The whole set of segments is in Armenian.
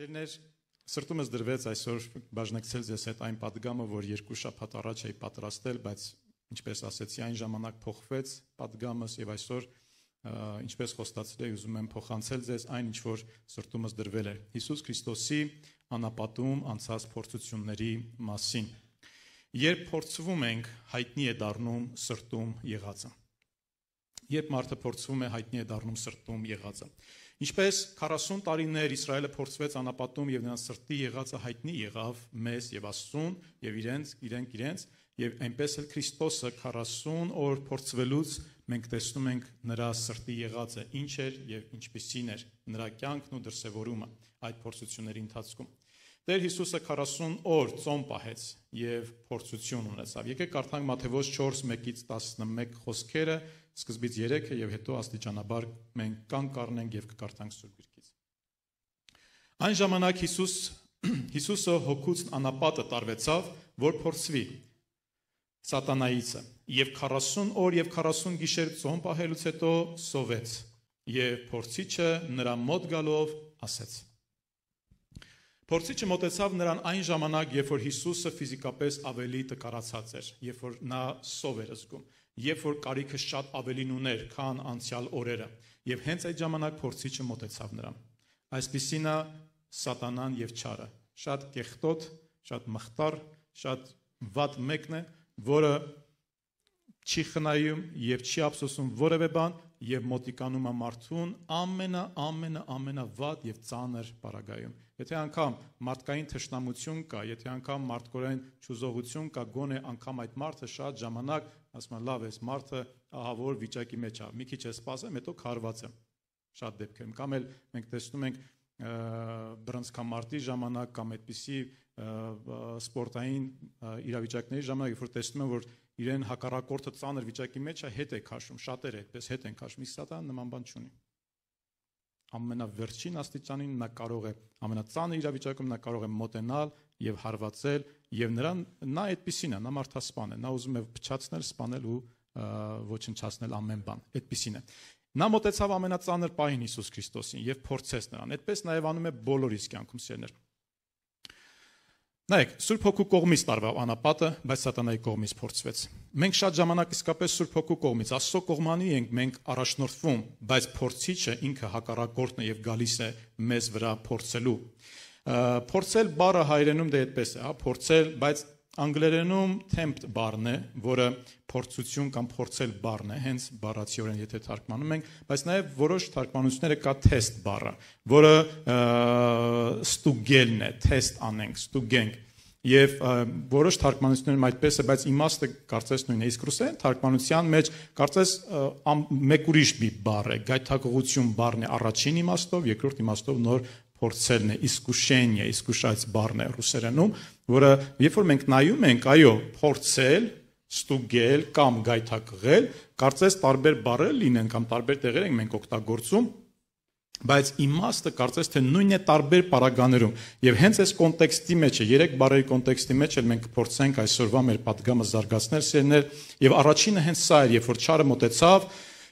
Սիրներ, սրտումս դրվեց այսօր բաժնակցել ձեզ հետ այն падգամը, որ երկու շաբաթ առաջ էի պատրաստել, բայց ինչպես ասեցի, այն ժամանակ փոխվեց падգամս եւ այսօր ինչպես խոստացել եի, ուզում եմ փոխանցել ձեզ այն, ինչ որ սրտումս դրվել է։ Հիսուս Քրիստոսի անապատում անցած փորձությունների մասին։ Երբ փորձվում ենք, հայտնի է դառնում սրտում եղածը։ Երբ մարդը փորձվում է, հայտնի է դառնում սրտում եղածը։ Ինչպես 40 տարիներ Իսրայելը փորձվեց անապատում եւ նրանց սրտի եղածը հայտնի եղավ մեզ եւ Աստծուն եւ իրենց իրենք իրենց եւ այնպես էլ Քրիստոսը 40 օր փորձվելուց մենք տեսնում ենք նրա սրտի եղածը ինչ էր եւ ինչպիսին էր նրա կյանքն ու դրսեւորումը այդ փորձությունների ընթացքում Տեր Հիսուսը 40 օր ծոմ պահեց եւ փորձություն ունեցավ։ Եկեք կարդանք Մատթեոս 4:1-ից 11 խոսքերը, սկզբից 3-ը եւ հետո աստիճանաբար մենք կան կառնենք եւ կկարդանք Սուրբ Գրքից։ Այն ժամանակ Հիսուս Հիսուսը հոգուց անապատը տարվեցավ, որ փորձվի սատանայիցը եւ 40 օր եւ 40 գիշեր ծոմ պահելուց հետո սովեց եւ փորձիչը նրա մոտ գալով ասեց Փորձիչը մտեցավ նրան այն ժամանակ, երբ որ Հիսուսը ֆիզիկապես ավելի տկարացած էր, երբ որ նա սով էր զգում երբ որ կարիքս շատ ավելին ուներ, քան անցյալ օրերը, եւ հենց այդ ժամանակ փորձիչը մտեցավ նրան։ Այսպիսին է սատանան եւ չարը։ Շատ կեղտոտ, շատ մխտար, շատ վատ մեկն է, որը չի խնայում եւ չի ափսոսում որևէ բան եւ մոտիկանում է մարդուն ամենա ամենա ամենավատ եւ ծանր պարագայում։ Եթե անգամ մարդկային թշնամություն կա, եթե անգամ մարդկորային ճուզողություն կա, գոնե անգամ այդ մարդը շատ ժամանակ ասում են լավ էս մարդը ահավոր վիճակի մեջ է մի քիչ է սպասեմ հետո քարվածեմ շատ դեպքերում կամ էլ մենք տեսնում ենք բրոնզկամարտի ժամանակ կամ այդպիսի սպորտային իրավիճակների ժամանակ երբ որ տեսնում են որ իրեն հակառակորդը ծանր վիճակի մեջ է հետ է քաշում շատերը այդպես հետ են քաշում իսկ սատան նման բան չունի ամենավերջին աստիճանին նա կարող է ամենածանր իրավիճակում նա կարող է մոտենալ եւ հարվածել եւ նրան նա այդպեսին է, նա մարդասպան է, նա ուզում է փչացնել, սպանել ու ոչնչացնել ամեն բան։ Այդպեսին է։ Նա մտեցավ ամենածանր պահին Հիսուս Քրիստոսին եւ փորձեց նրան։ Այդպես նաեւ անում է բոլորիս կյանքում սերներ։ Նայեք, Սուրբ Հոգու կողմից տարվավ անապատը, բայց սատանայի կողմից փորձվեց։ Մենք շատ ժամանակ իսկապես Սուրբ Հոգու կողմից, Աստծո կողմանի ենք մենք առաջնորդվում, բայց փորձիչը ինքը հակառակորդն է եւ գալիս է մեզ վրա փորձելու։ Փորձել բառը հայերենում դե այդպես է, հա, փորձել, բայց անգլերենում tempt բառն է, որը փորձություն կամ փորձել բառն է, հենց բառացիորեն եթե թարգմանում ենք, բայց նաև որոշ թարգմանությունները կա test բառը, որը ստուգելն է, test անենք, ստուգենք։ Եվ որոշ թարգմանություններում այդպես է, բայց իմաստը կարծես նույնն է։ Իսկ ռուսերեն թարգմանության մեջ կարծես մեկ ուրիշ մի բառ է, գայթակղություն բառն է առաջին իմաստով, երկրորդ իմաստով նոր փորձելն է իսկուշենիա, իսկուշայց բառն է ռուսերենում, որը երբ որ մենք նայում ենք, այո, փորձել, ստուգել կամ գայթակղել, կարծես տարբեր բառեր լինեն կամ տարբեր տեղեր ենք մենք օգտագործում, բայց իմաստը կարծես թե նույնն է տարբեր параգաներում եւ հենց այս կոնտեքստի մեջ է երեք բարերի կոնտեքստի մեջ էլ մենք փորձենք այսօրվա մեր падգամը զարգացնել սերներ եւ առաջինը հենց սա էր երբ որ ճարը մտեցավ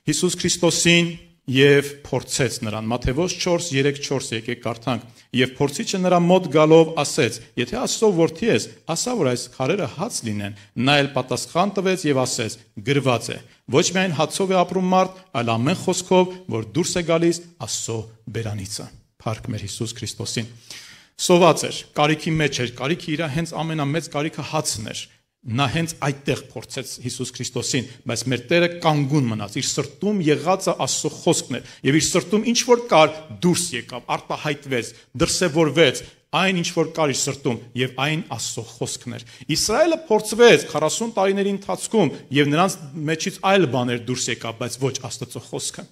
Հիսուս Քրիստոսին եւ փորձեց նրան Մատթեոս 4:3-4 եկեք կարդանք եւ փորձիչը նրա մոտ գալով ասեց եթե աստծո որդի ես ասա որ այս քարերը հաց լինեն նա էլ պատասխան տվեց եւ ասեց գրված է ոչ միայն հացով է ապրում մարդ այլ ամեն խոսքով որ դուրս է գալիս աստծո բերանիցը փառք մեր Հիսուս Քրիստոսին սոված էր կարիքի մեջ էր կարիքը իր հենց ամենամեծ կարիքը հացն էր Նա հենց այդտեղ փորձեց Հիսուս Քրիստոսին, բայց մեր Տերը կանգուն մնաց։ Իր սրտում եղածը Աստծո խոսքն էր, եւ իր սրտում ինչ որ կար դուրս եկավ, արտահայտվեց, դրսևորվեց, այն ինչ որ կար իր սրտում եւ այն Աստծո խոսքն էր։ Իսրայելը փորձվեց 40 տարիների ընթացքում եւ նրանց մեջից այլ բաներ դուրս եկավ, բայց ոչ Աստծո խոսքը։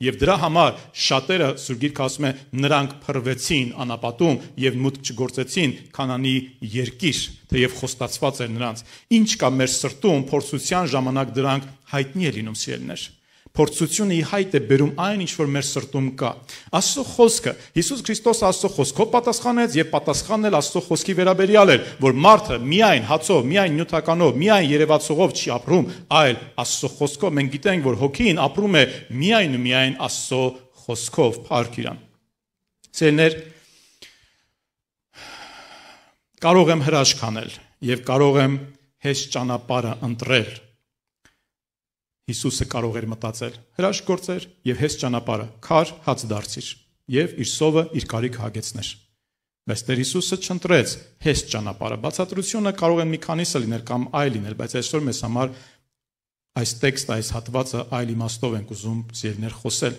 Եվ դրա համար շատերը Սուրբ Գիրքը ասում է նրանք փրվեցին անապատում եւ մուտք չգործեցին Կանանի երկիր, թեև խոստացված էր նրանց։ Ինչ կա մեր սրտում փորձության ժամանակ դրանք հայտնի է լինում սիրելներ։ Փորձությունը ի հայտ է բերում այն, ինչ որ մեր սրտում կա։ Աստծո խոսքը, Հիսուս Քրիստոս Աստծո խոսքով պատասխանեց եւ պատասխանն էլ Աստծո խոսքի վերաբերյալ էր, որ մարդը միայն հացով, միայն նյութականով, միայն երևացողով չի ապրում, այլ Աստծո խոսքով։ Մենք գիտենք, որ հոգին ապրում է միայն ու միայն Աստծո խոսքով, Փառք Իրան։ Սերներ կարող եմ հրաշք անել եւ կարող եմ հեշտ ճանապարհը ընտրել Հիսուսը կարող էր մտածել հրաշք գործեր եւ հես ճանապարհը քար հաց դարձիր եւ իր սովը իր կարիք հագեցներ բայց Տեր Հիսուսը չընտրեց հես ճանապարհը բացատրությունը կարող են մի քանիսը լինել կամ այլ լինել բայց այսօր մեզ համար այս տեքստը այս հատվածը այլ իմաստով ենք ուզում ծերներ խոսել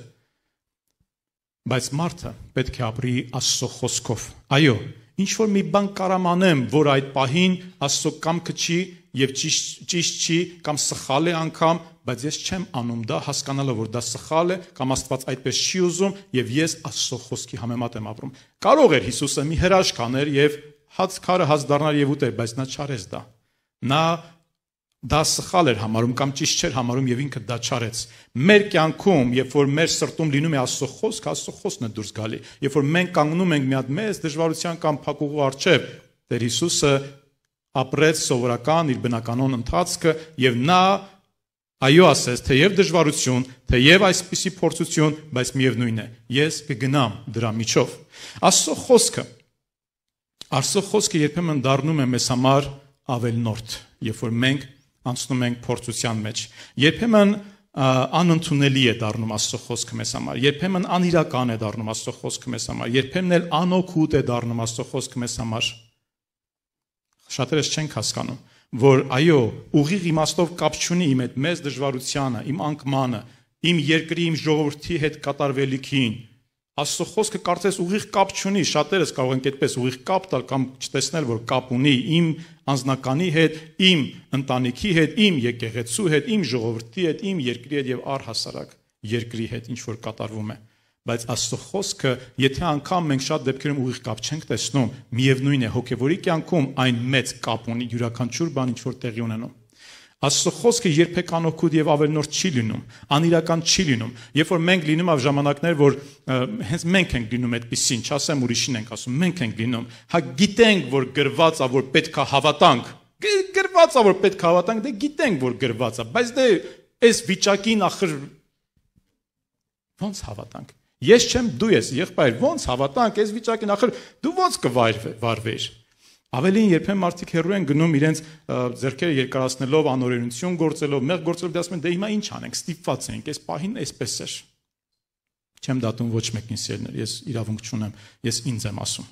բայց մարդը պետք է ապրի աստծո խոսքով այո ինչ որ մի բան կարամ անեմ որ այդ պահին աստծո կամքը չի եւ ճիշտ ճիշտ չի կամ սխալ է անգամ, բայց ես չեմ անում դա հասկանալով որ դա սխալ է կամ Աստված այդպես չի ուզում եւ ես Աստծո խոսքի համեմատ եմ ապրում։ Կարող էր Հիսուսը մի հրաշք աներ եւ հաց քարը հաց դառնար եւ ուտեր, բայց նա չարեց դա։ Նա դա սխալ էր համարում կամ ճիշտ չէր համարում եւ ինքը դա չարեց։ Մեր կյանքում, երբ որ մեր սրտում լինում է Աստծո խոսքը, Աստծո խոսքն է դուրս գալի։ Երբ որ մենք կանգնում ենք մի հատ մեծ դժվարության կամ փակուղու առջև, Տեր Հիսուսը ապրեց սովորական իր բնականոն ընթացքը եւ նա այո ասես թեև դժվարություն, թեև այսպիսի փորձություն, բայց միևնույն է, ես կգնամ դրա միջով։ Աստծո խոսքը Աստծո խոսքը երբեմն դառնում է մեզ համար ավել նորտ, երբ որ մենք անցնում ենք փորձության մեջ։ Երբեմն անընդունելի է դառնում Աստծո խոսքը մեզ համար։ Երբեմն անիրական է դառնում Աստծո խոսքը մեզ համար։ Երբեմն էլ անօգուտ է դառնում Աստծո խոսքը մեզ համար շատերս չենք հասկանում, որ այո, ուղիղ իմաստով կապ չունի իմ այդ մեծ դժվարությանը, իմ անկմանը, իմ երկրի, իմ ժողովրդի հետ կատարվելիքին։ Աստծո խոսքը կարծես ուղիղ կապ չունի, շատերս կարող ենք այդպես ուղիղ կապ տալ կամ չտեսնել, որ կապ ունի իմ անձնականի հետ, իմ ընտանիքի հետ, իմ եկեղեցու հետ, իմ ժողովրդի հետ, իմ երկրի հետ եւ առհասարակ երկրի հետ ինչ որ կատարվում է բայց Աստծո խոսքը, եթե անգամ մենք շատ դեպքերում ուղիղ կապ չենք տեսնում, միևնույն է հոգևորի կյանքում այն մեծ կապ ունի յուրաքանչյուր բան ինչ որ տեղի ունենում։ Աստծո խոսքը երբեք անօքուտ եւ ավելնոր չի լինում, անիրական չի լինում։ Երբ որ մենք լինում ավ ժամանակներ, որ հենց մենք ենք լինում այդպեսին, չասեմ ուրիշին ենք ասում, մենք ենք լինում, հա գիտենք, որ գրված է, որ պետքա հավատանք, գրված է, որ պետքա հավատանք, դե գիտենք, որ գրված է, բայց դե այս վիճակին ախր ո՞նց հավատանք։ Ես չեմ, դու ես, եղբայր, ո՞նց հավատանք այս վիճակին, ախր դու ո՞նց կվարվեր։ Ավելին երբեմն մարդիկ հերոյ են գնում իրենց зерքերը երկարացնելով, անօրենություն գործելով, մեղ գործելով, դասում դե են դե հիմա ինչ անենք, ստիպված ենք, այս պահին այսպես է։ Չեմ դատում ոչ մեկին սիրներ, ես իրավունք չունեմ, ես ինձ եմ ասում։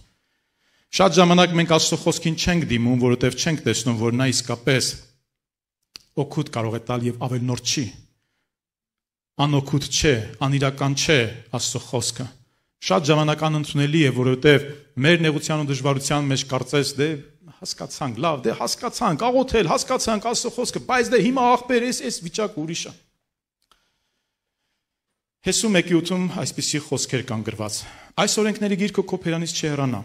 Շատ ժամանակ մենք Աստծո խոսքին չենք դիմում, որովհետև չենք տեսնում, որ նա իսկապես օգուտ կարող է տալ եւ ավել նոր չի անօքուտ չէ, անիրական չէ Աստծո խոսքը։ Շատ ժամանակ անընդունելի է, որովհետև մեր նեղության ու դժվարության մեջ կարծես դե հասկացանք, լավ, դե հասկացանք, աղոթել, հասկացանք Աստծո խոսքը, բայց դե հիմա ախպեր, էս էս վիճակ ուրիշ է։ Հեսու 1:8-ում այսպիսի խոսքեր կան գրված. Այս օրենքների գիրքը քո փերանից չհեռանա։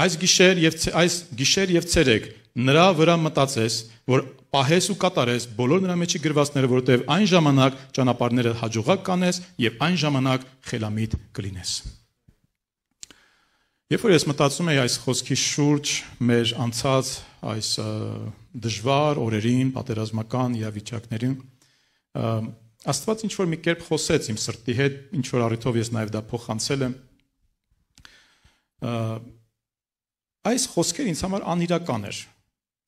Այս գիշեր եւ այս գիշեր եւ ցերեկ նրա վրա մտածես, որ պահես ու կատարես բոլոր նրա մեջի գրվածները, որովհետև այն ժամանակ ճանապարհները հաջողակ կանես եւ այն ժամանակ խելամիտ կլինես։ Երբ որ ես մտածում եի այս խոսքի շուրջ մեր անցած այս դժվար օրերին, պատերազմական իրավիճակներին, Աստված ինչ որ մի կերպ խոսեց իմ սրտի հետ, ինչ որ առիթով ես նաև դա փոխանցել եմ։ Այս խոսքեր ինձ համար անիրական էր,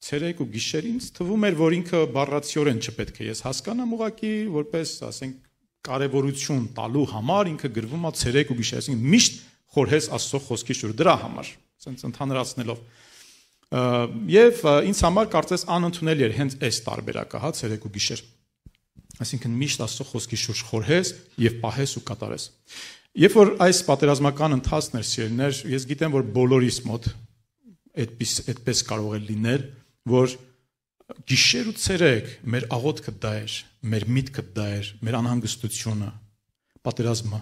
ցերեկ ու գիշեր ինձ թվում էր, որ ինքը բառացիորեն չպետք է ես հասկանամ ուղակի, որպես, ասենք, կարևորություն տալու համար ինքը գրվում է ցերեկ ու գիշեր, ասենք, միշտ խորհես Աստծո խոսքի շուրջ դրա համար, ասենց ընդհանրացնելով։ Եվ ինձ համար կարծես անընդունելի էր հենց այս տարբերակը, հա, ցերեկ ու գիշեր։ Այսինքն միշտ Աստծո խոսքի շուրջ խորհես եւ պահես ու կատարես։ Երբ որ այս պատերազմական ընթացն էր, սիրելիներ, ես գիտեմ, որ բոլորիս մոտ այդպես այդպես կարող է լինել, որ գիշեր ու ցերեկ մեր աղոթքը դա էր, մեր միտքը դա էր, մեր անհանգստությունը, պատերազմը,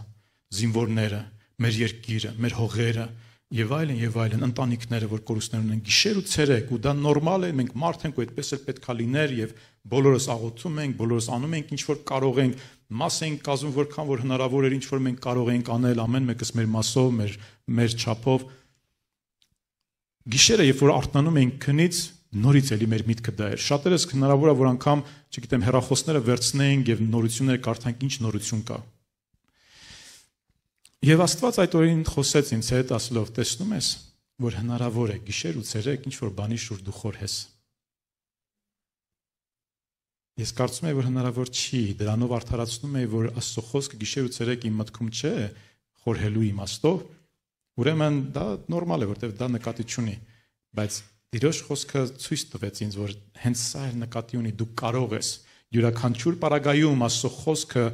զինվորները, մեր երկիրը, մեր հողերը եւ այլն եւ այլն ընտանիքները, որ կորուստներ ունեն գիշեր ու ցերեկ, ու դա նորմալ է, մենք մարդ ենք ու այդպես էլ պետքա լիներ եւ բոլորս աղոթում ենք, բոլորս անում ենք ինչ որ կարող ենք, մաս ենք կազում որքան որ հնարավոր էր ինչ որ մենք կարող ենք անել ամեն մեկս մեր մասով, մեր մեր չափով։ Գիշերը, երբ որ արթնանում ենք քնից, նորից էլի մեր միտքը դա էր։ Շատերս հնարավոր է որ անգամ, չգիտեմ, հերախոսները վերցնեինք եւ նորությունները կարդանք, ինչ նորություն կա։ Եվ Աստված այդ օրին խոսեց ինձ հետ ասելով. «Տեսնում ես, որ հնարավոր է գիշեր ու ցերեկ ինչ որ բանի շուրջ դու խոր ես»։ Ես կարծում եմ, որ հնարավոր չի։ Դրանով արդարացնում եմ, որ Աստծո խոսքը գիշեր ու ցերեկ իմ մտքում չէ խորհելու իմաստով։ Ուրեմն դա նորմալ է, որտեղ դա նկատի չունի, բայց Տիրոջ խոսքը ցույց տվեց ինձ, որ հենց սա էլ նկատի ունի դու կարող ես յուրաքանչյուր պարագայում Աստծո խոսքը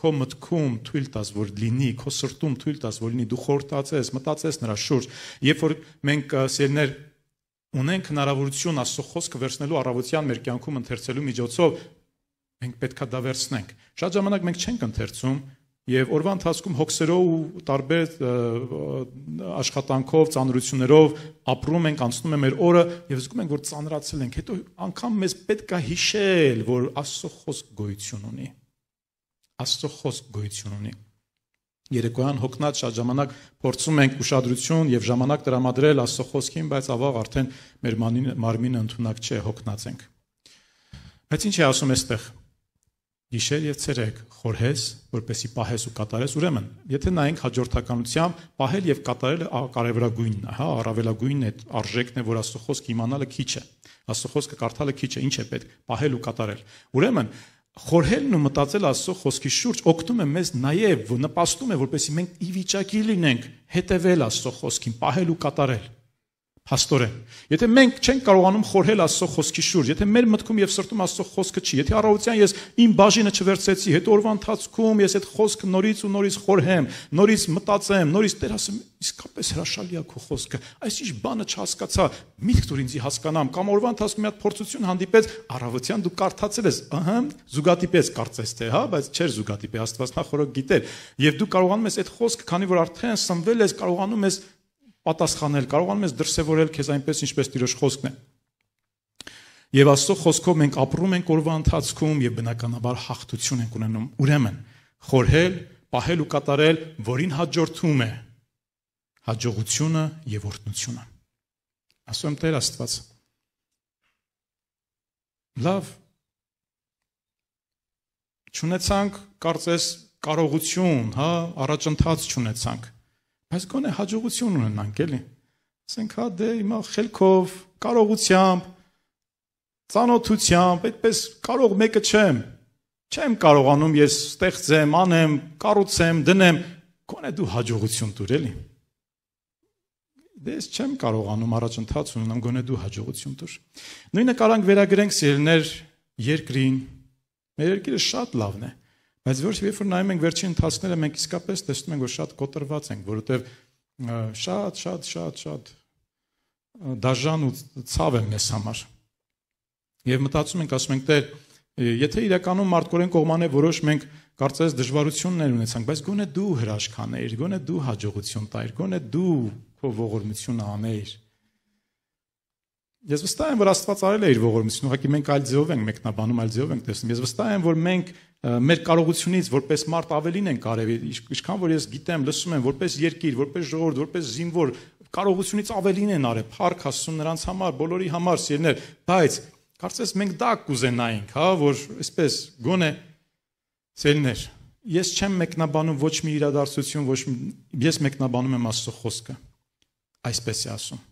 քո մտքում թույլ տաս որ լինի, քո սրտում թույլ տաս որ լինի, դու խորտացես, մտածես նրա շուրջ։ Երբ որ մենք սերներ ունենք հնարավորություն Աստծո խոսքը վերցնելու առավոտյան մեր կյանքում ընթերցելու միջոցով, մենք պետքա դա վերցնենք։ Շատ ժամանակ մենք չենք ընթերցում, Եվ օրվա ընթացքում հոգսերով ու տարբեր աշխատանքով, ծանրություններով ապրում ենք, անցնում ենք մեր օրը եւ զգում ենք, որ ծանրացել ենք։ Հետո անգամ մեզ պետք է հիշել, որ Աստծո խոսք գոյություն ունի։ Աստծո խոսք գոյություն ունի։ Երեկոյան հոգնած շատ ժամանակ փորձում ենք ուշադրություն եւ ժամանակ տրամադրել Աստծո խոսքին, բայց ավաղ արդեն մեր մարմինը ընդունակ չէ, հոգնած ենք։ Բայց ինչ է ասում այստեղ գիշեր եւ ցերեկ խորհես, որպեսի պահես ու կատարես։ Ուրեմն, եթե նայենք հաջորդականությամբ, պահել եւ կատարելը կարևորագույնն է, հա, առավելագույնն է, արժեքն է, որ Աստծո խոսքը իմանալը քիչ է։ Աստծո խոսքը կարդալը քիչ է, ինչ է պետք՝ պահել ու կատարել։ Ուրեմն, խորհելն ու մտածել Աստծո խոսքի շուրջ օգնում է մեզ նաեւ նպաստում է, որպեսի մենք ի վիճակի լինենք հետևել Աստծո խոսքին, պահել ու կատարել։ Փաստորեն, եթե մենք չենք կարողանում խորհել Աստծո խոսքի շուրջ, եթե մեր մտքում եւ սրտում Աստծո խոսքը չի, եթե առավոտյան ես իմ բաժինը չվերցեցի, հետո օրվա ընթացքում ես այդ խոսքը նորից ու նորից խորհեմ, նորից մտածեմ, նորից Տեր ասեմ, իսկապես հրաշալի է քո խոսքը, այսինչ բանը չհասկացա, միտք դուր ինձի հասկանամ, կամ օրվա ընթացքում մի հատ փորձություն հանդիպեց, առավոտյան դու կարդացել ես, ըհը, զուգատիպես կարծես թե, հա, բայց չէր զուգատիպի, Աստված նախորդ գիտեր, եւ դու կարողանում ես այդ խոսքը, քանի որ արդեն սնվել ես, կարողանում ես պատասխանել, կարողանում ես դրսևորել քեզ այնպես, ինչպես Տիրոջ խոսքն է։ Եվ Աստծո խոսքով մենք ապրում ենք օրվա ընթացքում եւ բնականաբար հաղթություն ենք ունենում։ Ուրեմն, խորհել, պահել ու կատարել, որին հաջորդում է հաջողությունը եւ օրհնությունը։ Ասում Տեր Աստված։ Լավ։ Չունեցանք, կարծես, կարողություն, հա, առաջընթաց չունեցանք Բայց գոնե հաջողություն ունենանք, էլի։ Ասենք, հա դե հիմա խելքով, կարողությամբ, ծանոթությամբ, այդպես կարող մեկը չեմ։ Չեմ կարողանում ես ստեղծեմ, անեմ, կառուցեմ, դնեմ, գոնե դու հաջողություն տուր, էլի։ Դե ես չեմ կարողանում առաջընթաց ունենամ, գոնե դու հաջողություն տուր։ Նույնը կարող ենք վերագրենք սիրներ երկրին։ Մեր երկիրը շատ լավն է։ լավ Բայց ոչ երբ որ նայում ենք վերջին ընթացները, մենք իսկապես տեսնում ենք, որ շատ կոտրված ենք, որովհետև շատ շատ շատ շատ դաժան ու ցավ է մեզ համար։ Եվ մտածում ենք, ասում ենք, Տեր, եթե իրականում մարդկորեն կողմանը որոշ մենք կարծես դժվարություններ ունեցանք, բայց գոնե դու հրաշքան էիր, գոնե դու հաջողություն տայիր, գոնե դու քո ողորմությունը անեիր։ Ես վստահ եմ, որ Աստված արել է իր ողորմությունը, ուղղակի մենք այլ ձևով ենք մեկնաբանում, այլ ձևով ենք տեսնում։ Ես վստահ եմ, որ մենք մեր կարողությունից որպես մարդ ավելին ենք արել, ինչքան որ ես գիտեմ, լսում եմ, որպես երկիր, որպես ժողովուրդ, որպես զինվոր, կարողությունից ավելին են արել, փառք Աստծուն նրանց համար, բոլորի համար, սիրներ, բայց կարծես մենք դա կուզենայինք, հա, որ այսպես գոնե սիրներ, ես չեմ մեկնաբանում ոչ մի իրադարձություն, ոչ ես մեկնաբանում եմ Աստծո խոսքը։ Այսպես է ասում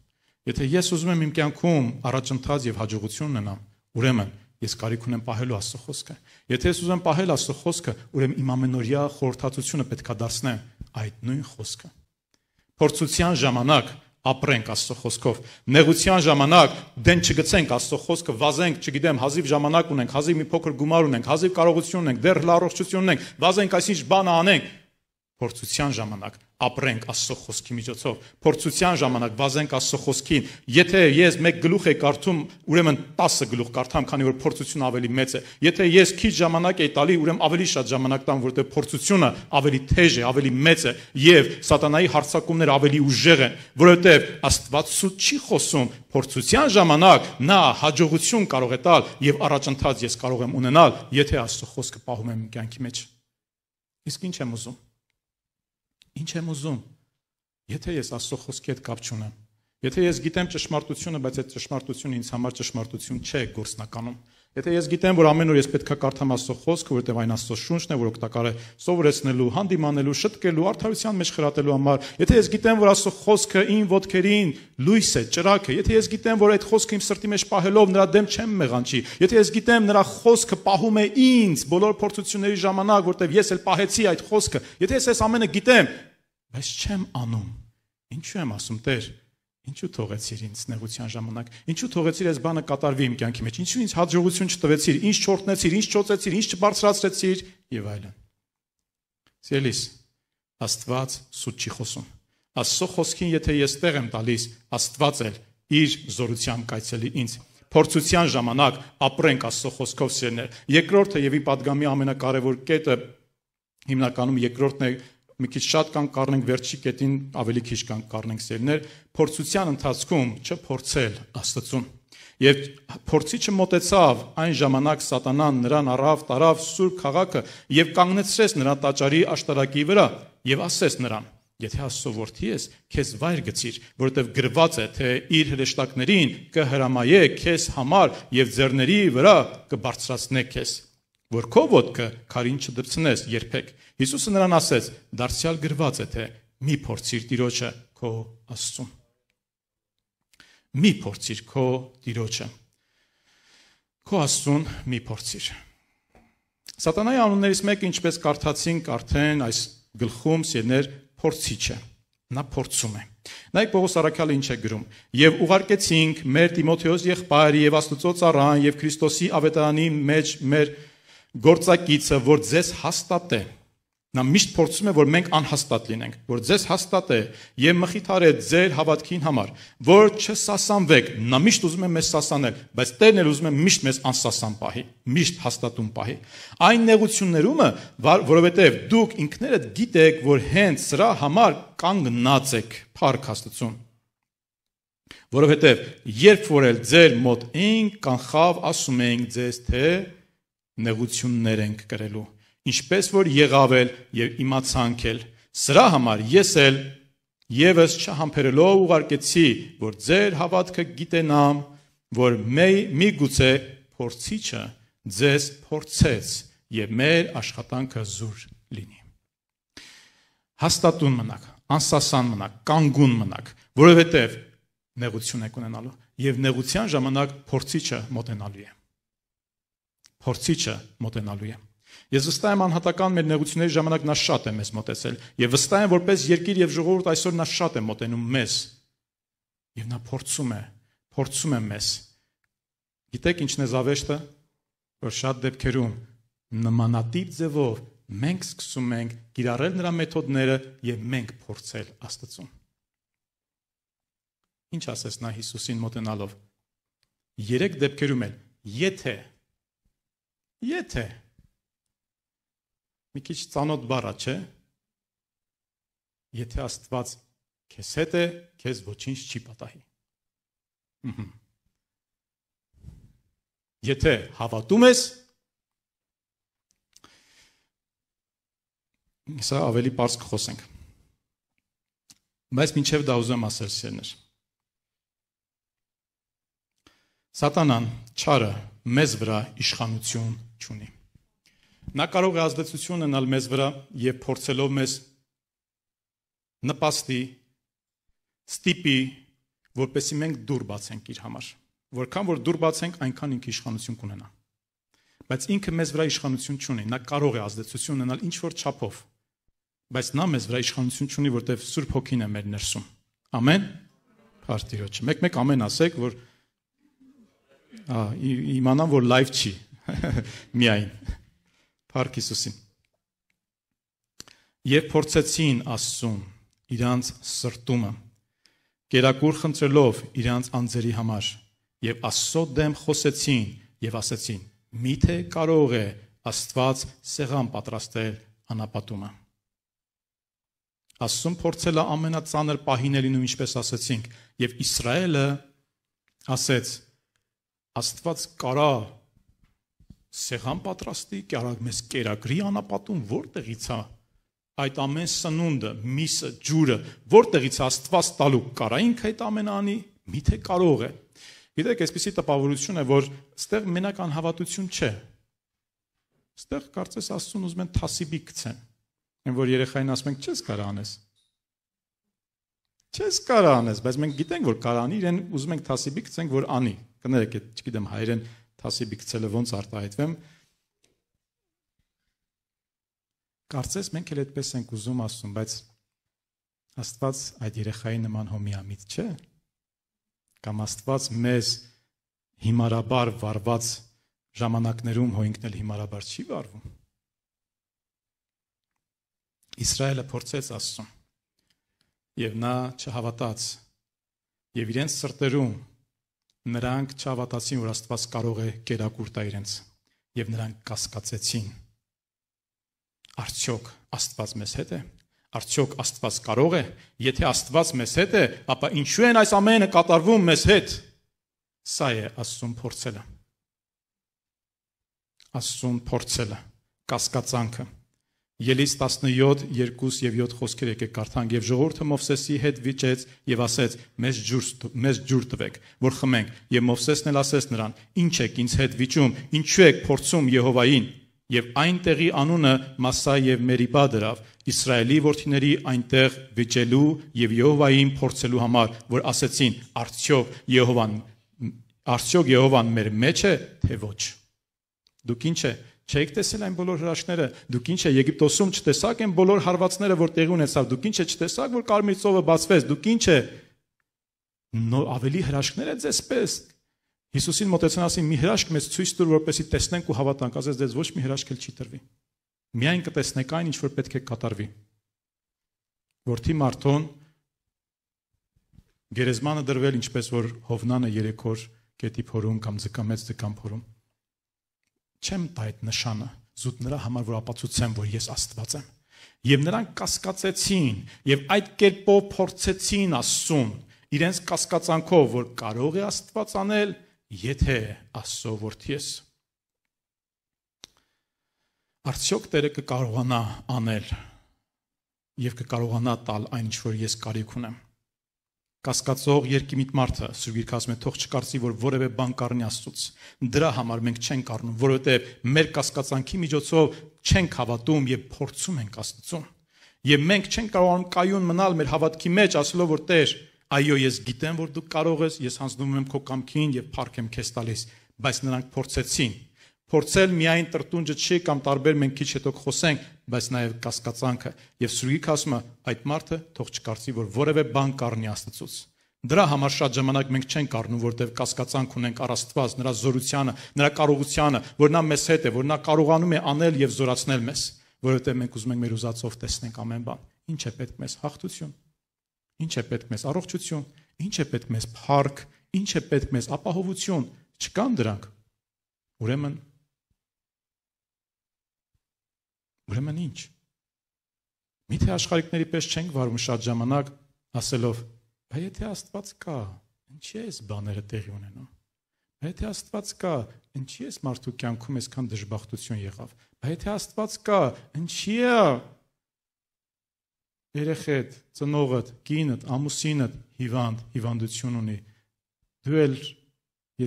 Եթե ես ուզում եմ իմ կյանքում առաջընթաց եւ հաջողություն ունենամ, ուրեմն ես կարիք ունեմ պահելու Աստծո խոսքը։ Եթե ես ուզեմ պահել Աստծո խոսքը, ուրեմն իմ ամենօրյա խորհրդածությունը պետքա դարձնեմ այդ նույն խոսքը։ Փորձության ժամանակ ապրենք Աստծո խոսքով։ Նեղության ժամանակ դեն չգցենք Աստծո խոսքը, վազենք, չգիտեմ, հազիվ ժամանակ ունենք, հազիվ մի փոքր գումար ունենք, հազիվ կարողություն ունենք, դեռ լարողություն ունենք, վազենք այսինչ բան անենք։ Փորձության ժամանակ ապրենք Աստծո խոսքի միջոցով։ Փորձության ժամանակ վազենք Աստծո խոսքին։ Եթե ես մեկ գլուխ է կարդում, ուրեմն 10 գլուխ կարդամ, քանի որ փորձությունը ավելի մեծ է։ Եթե ես քիչ ժամանակ էի տալի, ուրեմն ավելի շատ ժամանակ տամ, որտեղ փորձությունը ավելի թեժ է, ավելի մեծ է, եւ սատանայի հարցակումները ավելի ուժեղ են, որովհետեւ Աստված սուտ չի խոսում։ Փորձության ժամանակ նա հաջողություն կարող է տալ եւ առաջընթաց ես կարող եմ ունենալ, եթե Աստծո խոսքը պահում եմ իմ կյանքի մեջ։ Իսկ ինչ եմ ուզում Ինչ եմ ուզում։ Եթե ես Աստծո խոսքի հետ կապ չունեմ, եթե ես գիտեմ ճշմարտությունը, բայց այդ ճշմարտությունը ինձ համար ճշմարտություն չէ գործնականում, Եթե ես գիտեմ, որ ամեն օր ես պետքա կարդամ Աստծո խոսքը, որովհետև այն Աստծո շունչն է, որ օգտակար է սովորեցնելու, հանդիմանելու, շտկելու, արդարության մեջ խրատելու համար, եթե ես գիտեմ, որ Աստծո խոսքը իմ ոտքերին լույս է, ճրակ է, եթե ես գիտեմ, որ այդ խոսքը իմ սրտի մեջ պահելով նրա դեմ չեմ մեղանչի, եթե ես գիտեմ, նրա խոսքը պահում է ինձ բոլոր փորձությունների ժամանակ, որովհետև ես էլ պահեցի այդ խոսքը, եթե ես այս ամենը գիտեմ, բայց չեմ անում։ Ինչու եմ ասում, Տեր, ինչու թողեցիր ինձ նեղության ժամանակ, ինչու թողեցիր այս բանը կատարվի իմ կյանքի մեջ, ինչու ինձ հաջողություն չտվեցիր, ինչ չորտնեցիր, ինչ չոծեցիր, ինչ չբարձրացրեցիր եւ այլն։ Սիրելիս, Աստված սուտ չի խոսում։ Աստծո խոսքին եթե ես տեղ եմ տալիս, Աստված էլ իր զորությամբ կայցելի ինձ փորձության ժամանակ ապրենք Աստծո խոսքով սիրներ։ Երկրորդը եւ ի պատգամի ամենակարևոր կետը հիմնականում երկրորդն է մի քիչ շատ կան կառնենք վերջի կետին ավելի քիչ կան կառնենք սերներ փորձության ընթացքում չփորձել աստծուն եւ փորձիչը մտեցավ այն ժամանակ սատանան նրան առավ տարավ սուր քաղաքը եւ կանգնեցրեց նրա տաճարի աշտարակի վրա եւ ասեց նրան եթե աստծո որդի ես քեզ վայր գցիր որովհետեւ գրված է թե իր հրեշտակներին կհրամայե քեզ համար եւ ձեռների վրա կբարձրացնե քեզ որ քո ոդկը քարին չդրցնես երբեք։ Հիսուսը նրան ասեց. դարձյալ գրված է թե մի փորձիր Տիրոջը քո Աստծուն։ Մի փորձիր քո Տիրոջը։ Քո Աստծուն մի փորձիր։ Սատանայի անուններից մեկը ինչպես կարդացինք արդեն այս գլխում սերներ փորձիչ է։ Նա փորձում է։ Նայեք Պողոս Արաքյալը ինչ է գրում. «Եվ ուղարկեցինք մեր Տիմոթեոս եղբայր եւ Աստծո ծառան եւ Քրիստոսի ավետարանի մեջ մեր մեր գործակիցը, որ ձեզ հաստատ է, նա միշտ փորձում է, որ մենք անհաստատ լինենք, որ ձեզ հաստատ է եւ մխիթար է ձեր հավատքին համար, որ չսասանվեք, նա միշտ ուզում է մեզ սասանել, բայց Տերն էլ ուզում է միշտ մեզ անսասան պահի, միշտ հաստատուն պահի։ Այն նեղություններումը, որովհետեւ դուք ինքներդ գիտեք, որ հենց սրա համար կանգնած եք փառք հաստատություն որովհետև երբ որ էլ ձեր մոտ էինք կանխավ ասում էինք ձեզ թե նեղություններ ենք կրելու, ինչպես որ եղավ էլ եւ իմացանք էլ։ Սրա համար ես էլ Եվս չհամբերելով ուղարկեցի, որ ձեր հավատքը գիտենամ, որ մեի մի գուցե փորձիչը ձեզ փորձեց եւ մեր աշխատանքը զուր լինի։ Հաստատուն մնաք, անսասան մնաք, կանգուն մնաք, որովհետեւ նեղություն եք ունենալու եւ նեղության ժամանակ փորձիչը մոտենալու է փորձիչը մոտենալու է։ Ես վստահ եմ անհատական մեր նեղությունների ժամանակ նա շատ է մեզ մտածել եւ վստահ եմ որպես երկիր եւ ժողովուրդ այսօր նա շատ է մտնում մեզ եւ նա փորձում է փորձում է մեզ գիտեք ինչն է զավեշտը որ շատ դեպքերում նմանատիպ ձևով մենք սկսում ենք գիրառել նրա մեթոդները եւ մենք փորձել Աստծուն։ Ինչ ասես նա Հիսուսին մոտենալով։ Երեք դեպքերում էլ, եթե Եթե մի քիչ ծանոթ բառա չէ, եթե Աստված քեզ հետ է, քեզ ոչինչ չի պատահի։ Եթե հավատում ես, սա ավելի པարզ կխոսենք։ Բայց ինչև դա ուզեմ ասել սերներ։ Սատանան, չարը, մեզ վրա իշխանություն չունի։ Նա կարող է ազդեցություն ունենալ մեզ վրա եւ փորձելով մեզ նպաստի ստիպի, որպեսի մենք դուր բացենք իր համար։ Որքան որ դուր բացենք, այնքան ինքը իշխանություն կունենա։ Բայց ինքը մեզ վրա իշխանություն չունի, նա կարող է ազդեցություն ունենալ ինչ որ չափով։ Բայց նա մեզ վրա իշխանություն չունի, որտեղ Սուրբ Հոգին է մեր ներսում։ Ամեն։ Փարտիրոջ։ Մեկ-մեկ ամեն ասեք, որ իմանան, որ լայվ չի միայն։ Փառք Հիսուսին։ Երբ փորձեցին Աստծուն իրանց սրտումը, կերակուր խնդրելով իրանց անձերի համար, եւ Աստծո դեմ խոսեցին եւ ասացին. Միթե կարող է Աստված սեղան պատրաստել անապատումը։ Աստուն փորձել է ամենածանր պահին լինում, ինչպես ասացինք, եւ Իսրայելը ասեց. Աստված կարա սեղան պատրաստի, կարակ մեզ կերագրի անապատում, որտեղից է այդ ամեն սնունդը, միսը, ջուրը, որտեղից է Աստված տալու կարա ինք այդ ամենը անի, միթե կարող է։ Գիտեք, այսպեսի տպավորություն է, որ ստեղ մենակ անհավատություն չէ։ Ստեղ կարծես Աստծուն ուզում են թասիբի գցեն։ Այն որ երեխային ասում ենք, չես կարա անես։ Չես կարա անես, բայց մենք գիտենք, որ կարա անի, իրեն ուզում ենք թասիբի գցենք, որ անի կներեք, այդ չգիտեմ հայերեն թասի բիքցելը ոնց արտահայտվեմ։ Կարծես մենք էլ այդպես ենք ուզում ասում, բայց Աստված այդ երեխայի նման հոմիամիտ չէ։ Կամ Աստված մեզ հիմարաբար վարված ժամանակներում հոյինքն էլ հիմարաբար չի վարվում։ Իսրայելը փորձեց Աստծուն։ Եվ նա չհավատաց։ Եվ իրենց սրտերում Նրանք չհավատացին, որ Աստված կարող է կերակուր տա իրենց, եւ նրանք կասկածեցին։ Արդյոք Աստված մեզ հետ է։ Արդյոք Աստված կարող է։ Եթե Աստված մեզ հետ է, ապա ինչու են այս ամենը կատարվում մեզ հետ։ Սա է Աստծուն փորձելը։ Աստծուն փորձելը, կասկածանքը։ Ելից 17 2 եւ 7 խոսքեր եկեք կարդանք եւ ժողովուրդը Մովսեսի հետ վիճեց եւ ասեց մեզ ջուր մեզ ջուր տվեք որ խմենք եւ Մովսեսն էլ ասեց նրան ինչ եք ինձ հետ վիճում ինչու եք փորձում Եհովային եւ այնտեղի անունը Մասա եւ Մերիբա դրավ Իսրայելի որդիների այնտեղ վիճելու եւ Եհովային փորձելու համար որ ասեցին արդյոք Եհովան արդյոք Եհովան մեր մեջ է թե ոչ դուք ինչ է Չեք տեսել այն բոլոր հրաշքները։ Դուք ինչ է Եգիպտոսում չտեսակ են բոլոր հարվածները, որ տեղի ունեցավ։ Դուք ինչ է չտեսակ, որ կարմիր ծովը բացվեց։ Դուք ինչ է նո ավելի հրաշքներ է ձեզ պես։ Հիսուսին մտեցան ասին՝ «Մի հրաշք մեզ ցույց տուր, որպեսզի տեսնենք ու հավատանք»։ Ասես ձեզ ոչ մի հրաշք էլ չի տրվի։ Միայն կտեսնեք այն, ինչ որ պետք է կատարվի։ Որթի մարտոն գերեզմանը դրվել ինչպես որ Հովնանը 3 օր կետի փորում կամ ձկամեց ձկամփորում։ ձկամ չեմ տա այդ նշանը զուտ նրա համար որ ապացուցեմ որ ես Աստված եմ եւ նրանք կասկածեցին եւ այդ կերպով փորձեցին Աստծուն իրենց կասկածանքով որ կարող է Աստված անել եթե Աստծո որդի ես արդյոք Տերը կկարողանա անել եւ կկարողանա տալ այն ինչ որ ես կարիք ունեմ կասկածող երկիմիտ մարդը Սուրբ Գիրքը ասում է թող չկարծի որ որևէ բան կառնի Աստծուց դրա համար մենք չենք առնում որովհետև մեր կասկածանքի միջոցով չենք հավատում եւ փորձում ենք Աստծուն եւ մենք չենք կարողանում կայուն մնալ մեր հավատքի մեջ ասելով որ Տեր այո ես գիտեմ որ դու կարող ես ես հանձնում եմ քո կամքին եւ փառք եմ քեզ տալիս բայց նրանք փորձեցին Փորձել միայն տրտունջը չի կամ տարբեր մենք քիչ հետո խոսենք, բայց նաև կասկածանքը եւ սուրգիք ասում է այդ մարդը թող չկարծի որ որևէ բան կառնի Աստծուց։ Դրա համար շատ ժամանակ մենք չենք առնում, որտեվ կասկածանք ունենք առ Աստված, նրա զորությանը, նրա կարողությանը, որ նա մեզ հետ է, որ նա կարողանում է անել եւ զորացնել մեզ, որովհետեւ մենք ուզում ենք մեր ուզածով տեսնենք ամեն բան։ Ինչ է պետք մեզ հաղթություն։ Ինչ է պետք մեզ առողջություն, ինչ է պետք մեզ փառք, ինչ է պետք մեզ ապահովություն։ Չկան դրանք։ Ուրեմն Ուրեմն ի՞նչ։ Միթե աշխարհիկների պես չենք վարում շատ ժամանակ ասելով, «Բա եթե Աստված կա, ինչի՞ էս բաները տեղի ունենում»։ Բա եթե Աստված կա, ինչի՞ էս մարդու կյանքում այսքան դժբախտություն եղավ։ Բա եթե Աստված կա, ինչի՞ է երեխեդ, ծնողդ, կինդ, ամուսինդ հիվանդ, հիվանդություն ունի։ Դու էլ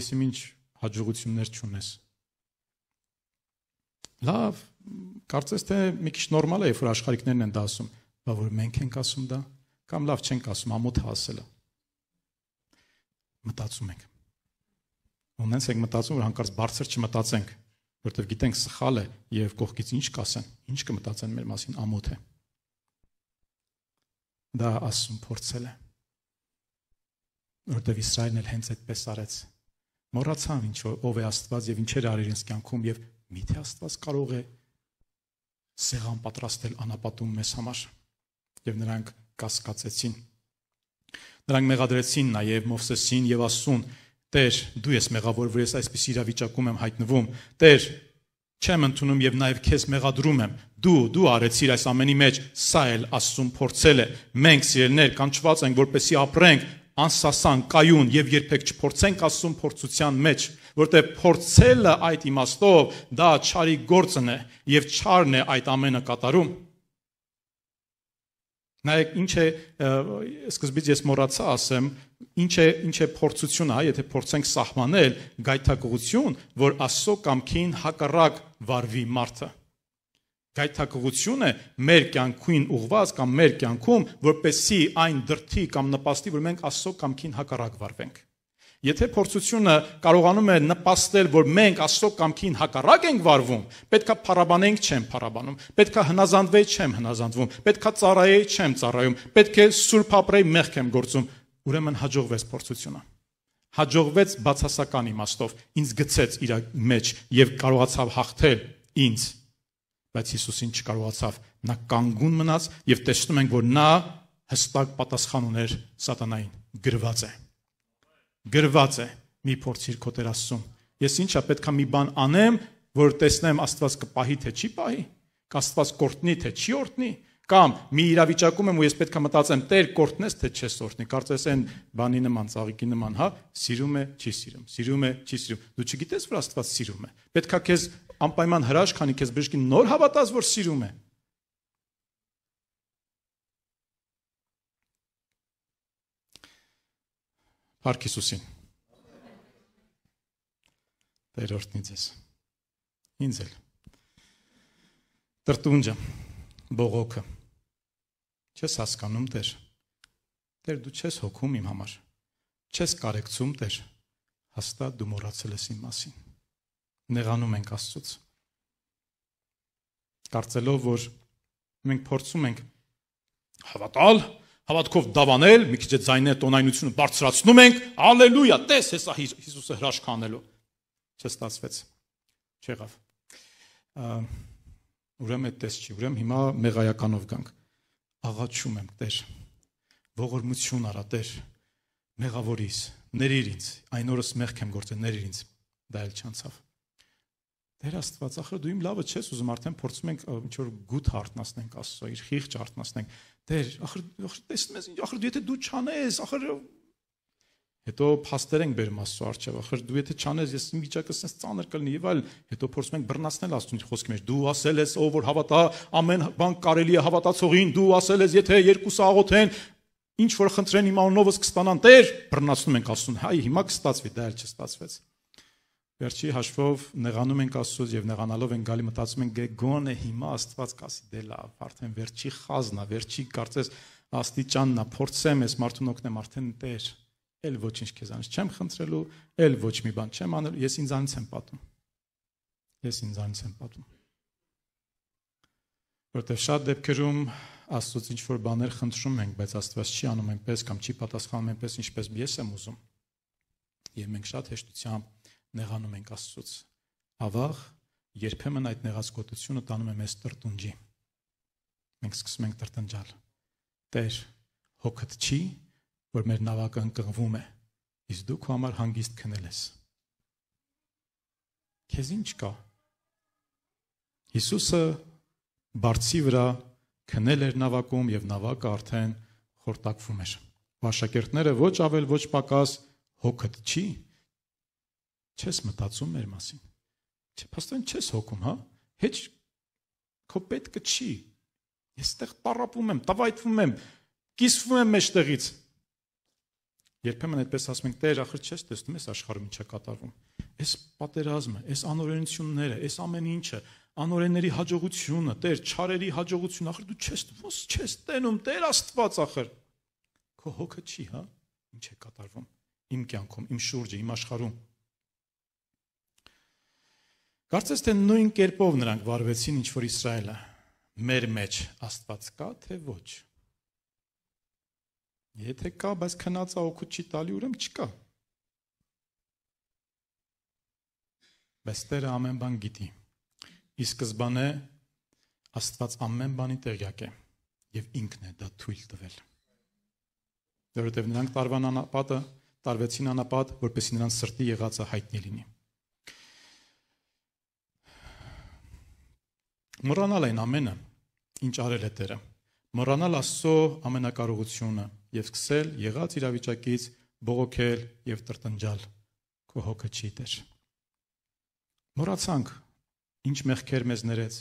եսիմինչ հաջողություններ չունես։ Լավ, կարծես թե մի քիչ նորմալ է, երբ որ աշխարհիկներն են դա ասում, բա որ մենք ենք ասում դա, կամ լավ չենք ասում, ամոթ հասելը։ Մտածում ենք։ Ոնց ենք մտածում, որ հանկարծ բարձր չմտածենք, որովհետև գիտենք սխալ է եւ կողքից ինչ կասեն, ինչ կմտածեն մեր մասին ամոթ է։ Դա ասում փորձել է։ Որովհետև Իսրայելն էլ հենց այդպես արեց։ Մոռացան ինչ ով է Աստված եւ ինչեր արել ինձ կյանքում եւ միթե Աստված կարող է սեղան պատրաստել անապատում մեզ համար եւ նրանք կասկածեցին նրանք մեղադրեցին նաեւ Մովսեսին եւ Աստծուն Տեր դու ես մեղավոր որ ես այսպես իրավիճակում եմ հայտնվում Տեր չեմ ընդունում եւ նաեւ քեզ մեղադրում եմ դու դու արեցիր այս ամենի մեջ սա էլ Աստծուն փորձել է մենք սիրելներ կանչված ենք որպեսի ապրենք անսասան կայուն եւ երբեք չփորձենք Աստծուն փորձության մեջ որտեղ փորձելը այդ իմաստով դա ճարի գործն է եւ ճարն է այդ ամենը կատարում նայեք ինչ է սկզբից ես մոռացա ասեմ ինչ է ինչ է փորձությունը հա եթե փորձենք սահմանել գայթակղություն որ աստծո կամքին հակառակ վարվի մարդը գայթակղությունը մեր կյանքին ուղված կամ մեր կյանքում որպեսի այն դրթի կամ նպաստի որ մենք աստծո կամքին հակառակ վարվենք Եթե փորձությունը կարողանում է նպաստել, որ մենք Աստծո կամքին հակառակ ենք վարվում, պետքա փառաբանենք չեմ փառաբանում, պետքա հնազանդվեի չեմ հնազանդվում, պետքա ծառայեի չեմ ծառայում, պետք է սուրբ ապրեի մեղք եմ գործում։ Ուրեմն հաջողվեց փորձությունը։ Հաջողվեց բացասական իմաստով, ինձ գցեց իր մեջ եւ կարողացավ հաղթել ինձ։ Բայց Հիսուսին չկարողացավ, նա կանգուն մնաց եւ տեսնում ենք, որ նա հստակ պատասխան ուներ սատանային գրված է գրված է մի փորձիր քո Տեր Աստծուն ես ինչա պետքա մի բան անեմ որ տեսնեմ Աստված կպահի թե չի պահի կաստված կորտնի թե չի օրտնի կամ մի իրավիճակում եմ ու ես պետքա մտածեմ Տեր կորտնես թե չես օրտնի կարծես այն բանի նման ծաղիկի նման հա սիրում է չի սիրում սիրում է չի սիրում դու չգիտես որ Աստված սիրում է պետքա քեզ անպայման հրաշք անի քեզ բժշկի նոր հավատաս որ սիրում է Փառք Հիսուսին։ Տեր օրհնի ձեզ։ Ինձ էլ։ Տրտունջը, բողոքը։ Չես հասկանում, Տեր։ Տեր դու չես հոգում իմ համար։ Չես կարեկցում, Տեր։ Հաստատ դու մոռացել ես իմ մասին։ Նեղանում ենք Աստծոց։ Կարծելով, որ մենք փորձում ենք հավատալ, հավատքով դավանել, մի քիչ է ձայնը տոնայնությունը բարձրացնում ենք, հալելույա, տես հեսա Հիսուսը հրաշք անելու։ Չստացվեց։ Չեղավ։ Ուրեմն է տես չի, ուրեմն հիմա մեղայականով գանք։ Աղաչում եմ, Տեր։ Ողորմություն արա, Տեր։ Մեղավորիս, ներիր ինձ, այն օրս մեղք եմ գործել, ներիր ինձ։ Դա էլ չանցավ։ Տեր Աստված, ախր դու իմ լավը չես ուզում, արդեն փորձում ենք ինչ որ գութ հարտնասնենք Աստծո, իր խիղճ հարտնասնենք Տեր, ախր ախր տեսնում ես, ախր դու եթե դու չանես, ախր հետո փաստեր ենք բերում Աստծո արչև, ախր դու եթե չանես, ես միջակը sense ծանր կլինի եւ այլ, հետո փորձում ենք բռնացնել Աստծուն իր խոսքի մեջ։ Դու ասել ես, ով որ հավատա, ամեն բան կարելի է հավատացողին, դու ասել ես, եթե երկուսը աղոթեն, ինչ որ խնդրեն իմ անունովս կստանան։ Տեր, բռնացնում ենք Աստծուն։ Հայ, հիմա կստացվի, դա էլ չստացվեց։ Վերջի հաշվով նեղանում ենք Աստծոց եւ նեղանալով ենք գալի մտածում ենք գոնե հիմա Աստված կասի դե լավ, արդեն վերջի խազնա, վերջի կարծես աստիճաննա, փորձեմ ես մարդուն օգնեմ արդեն Տեր։ Էլ ոչինչ քեզանից չեմ խնդրելու, էլ ոչ մի բան չեմ անելու, ես ինձանից եմ պատում։ Ես ինձանից եմ պատում։ Որտեւ շատ դեպքերում Աստծոց ինչ որ բաներ խնդրում ենք, բայց Աստված չի անում այնպես կամ չի պատասխանում այնպես, ինչպես ես եմ ուզում։ Եվ մենք շատ հեշտությամբ նեղանում ենք Աստծուց։ Ավաղ երբեմն այդ նեղացկոտությունը տանում է մեզ տրտունջի։ Մենք սկսում ենք տրտնջալ։ Տեր, հոգդ չի, որ մեր նավակը ընկղվում է, իսկ դու քո համար հանգիստ քնել ես։ Քեզ ինչ կա։ Հիսուսը բարձի վրա քնել էր նավակում եւ նավակը արդեն խորտակվում էր։ Աշակերտները ոչ ավել ոչ պակաս հոգդ չի, Չես մտածում մեր մասին։ Չէ, փաստորեն չես հոգում, հա։ Հեչ քո պետքը չի։ Ես այդտեղ տարապում եմ, տվայտվում եմ, կիսվում եմ մեջտեղից։ Երբեմն այդպես ասում ենք, Տեր, ախր չես տեսնում ես աշխարհում ինչա կատարվում։ Այս պատերազմը, այս անօրենությունները, այս ամեն ինչը, անօրենների հաջողությունը, Տեր, չարերի հաջողությունը, ախր դու չես, ո՞նց չես տենում, Տեր Աստված ախր։ Քո հոգը չի, հա։ Ինչ է կատարվում իմ կյանքում, իմ շուրջը, իմ աշխարհում։ Կարծես թե նույն կերպով նրանք վարվեցին ինչ որ Իսրայելը։ Մեր մեջ Աստված կա թե ոչ։ Եթե կա, բայց քնածա օգուտ չի տալի, ուրեմն չկա։ Բայց Տերը ամեն բան գիտի։ Ի սկզբանե Աստված ամեն բանի տեղյակ է եւ ինքն է դա թույլ տվել։ Որովհետեւ նրանք տարվան անապատը, տարվեցին անապատ, որպեսզի նրանց սրտի եղածը հայտնի լինի։ Մռանալ այն ամենը, ինչ արել է Տերը։ Մռանալ Աստծո ամենակարողությունը եւ սկսել եղած իրավիճակից բողոքել եւ տրտնջալ։ Քո հոգը չի Տեր։ Մռացանք, ինչ մեղքեր մեզ ներեց։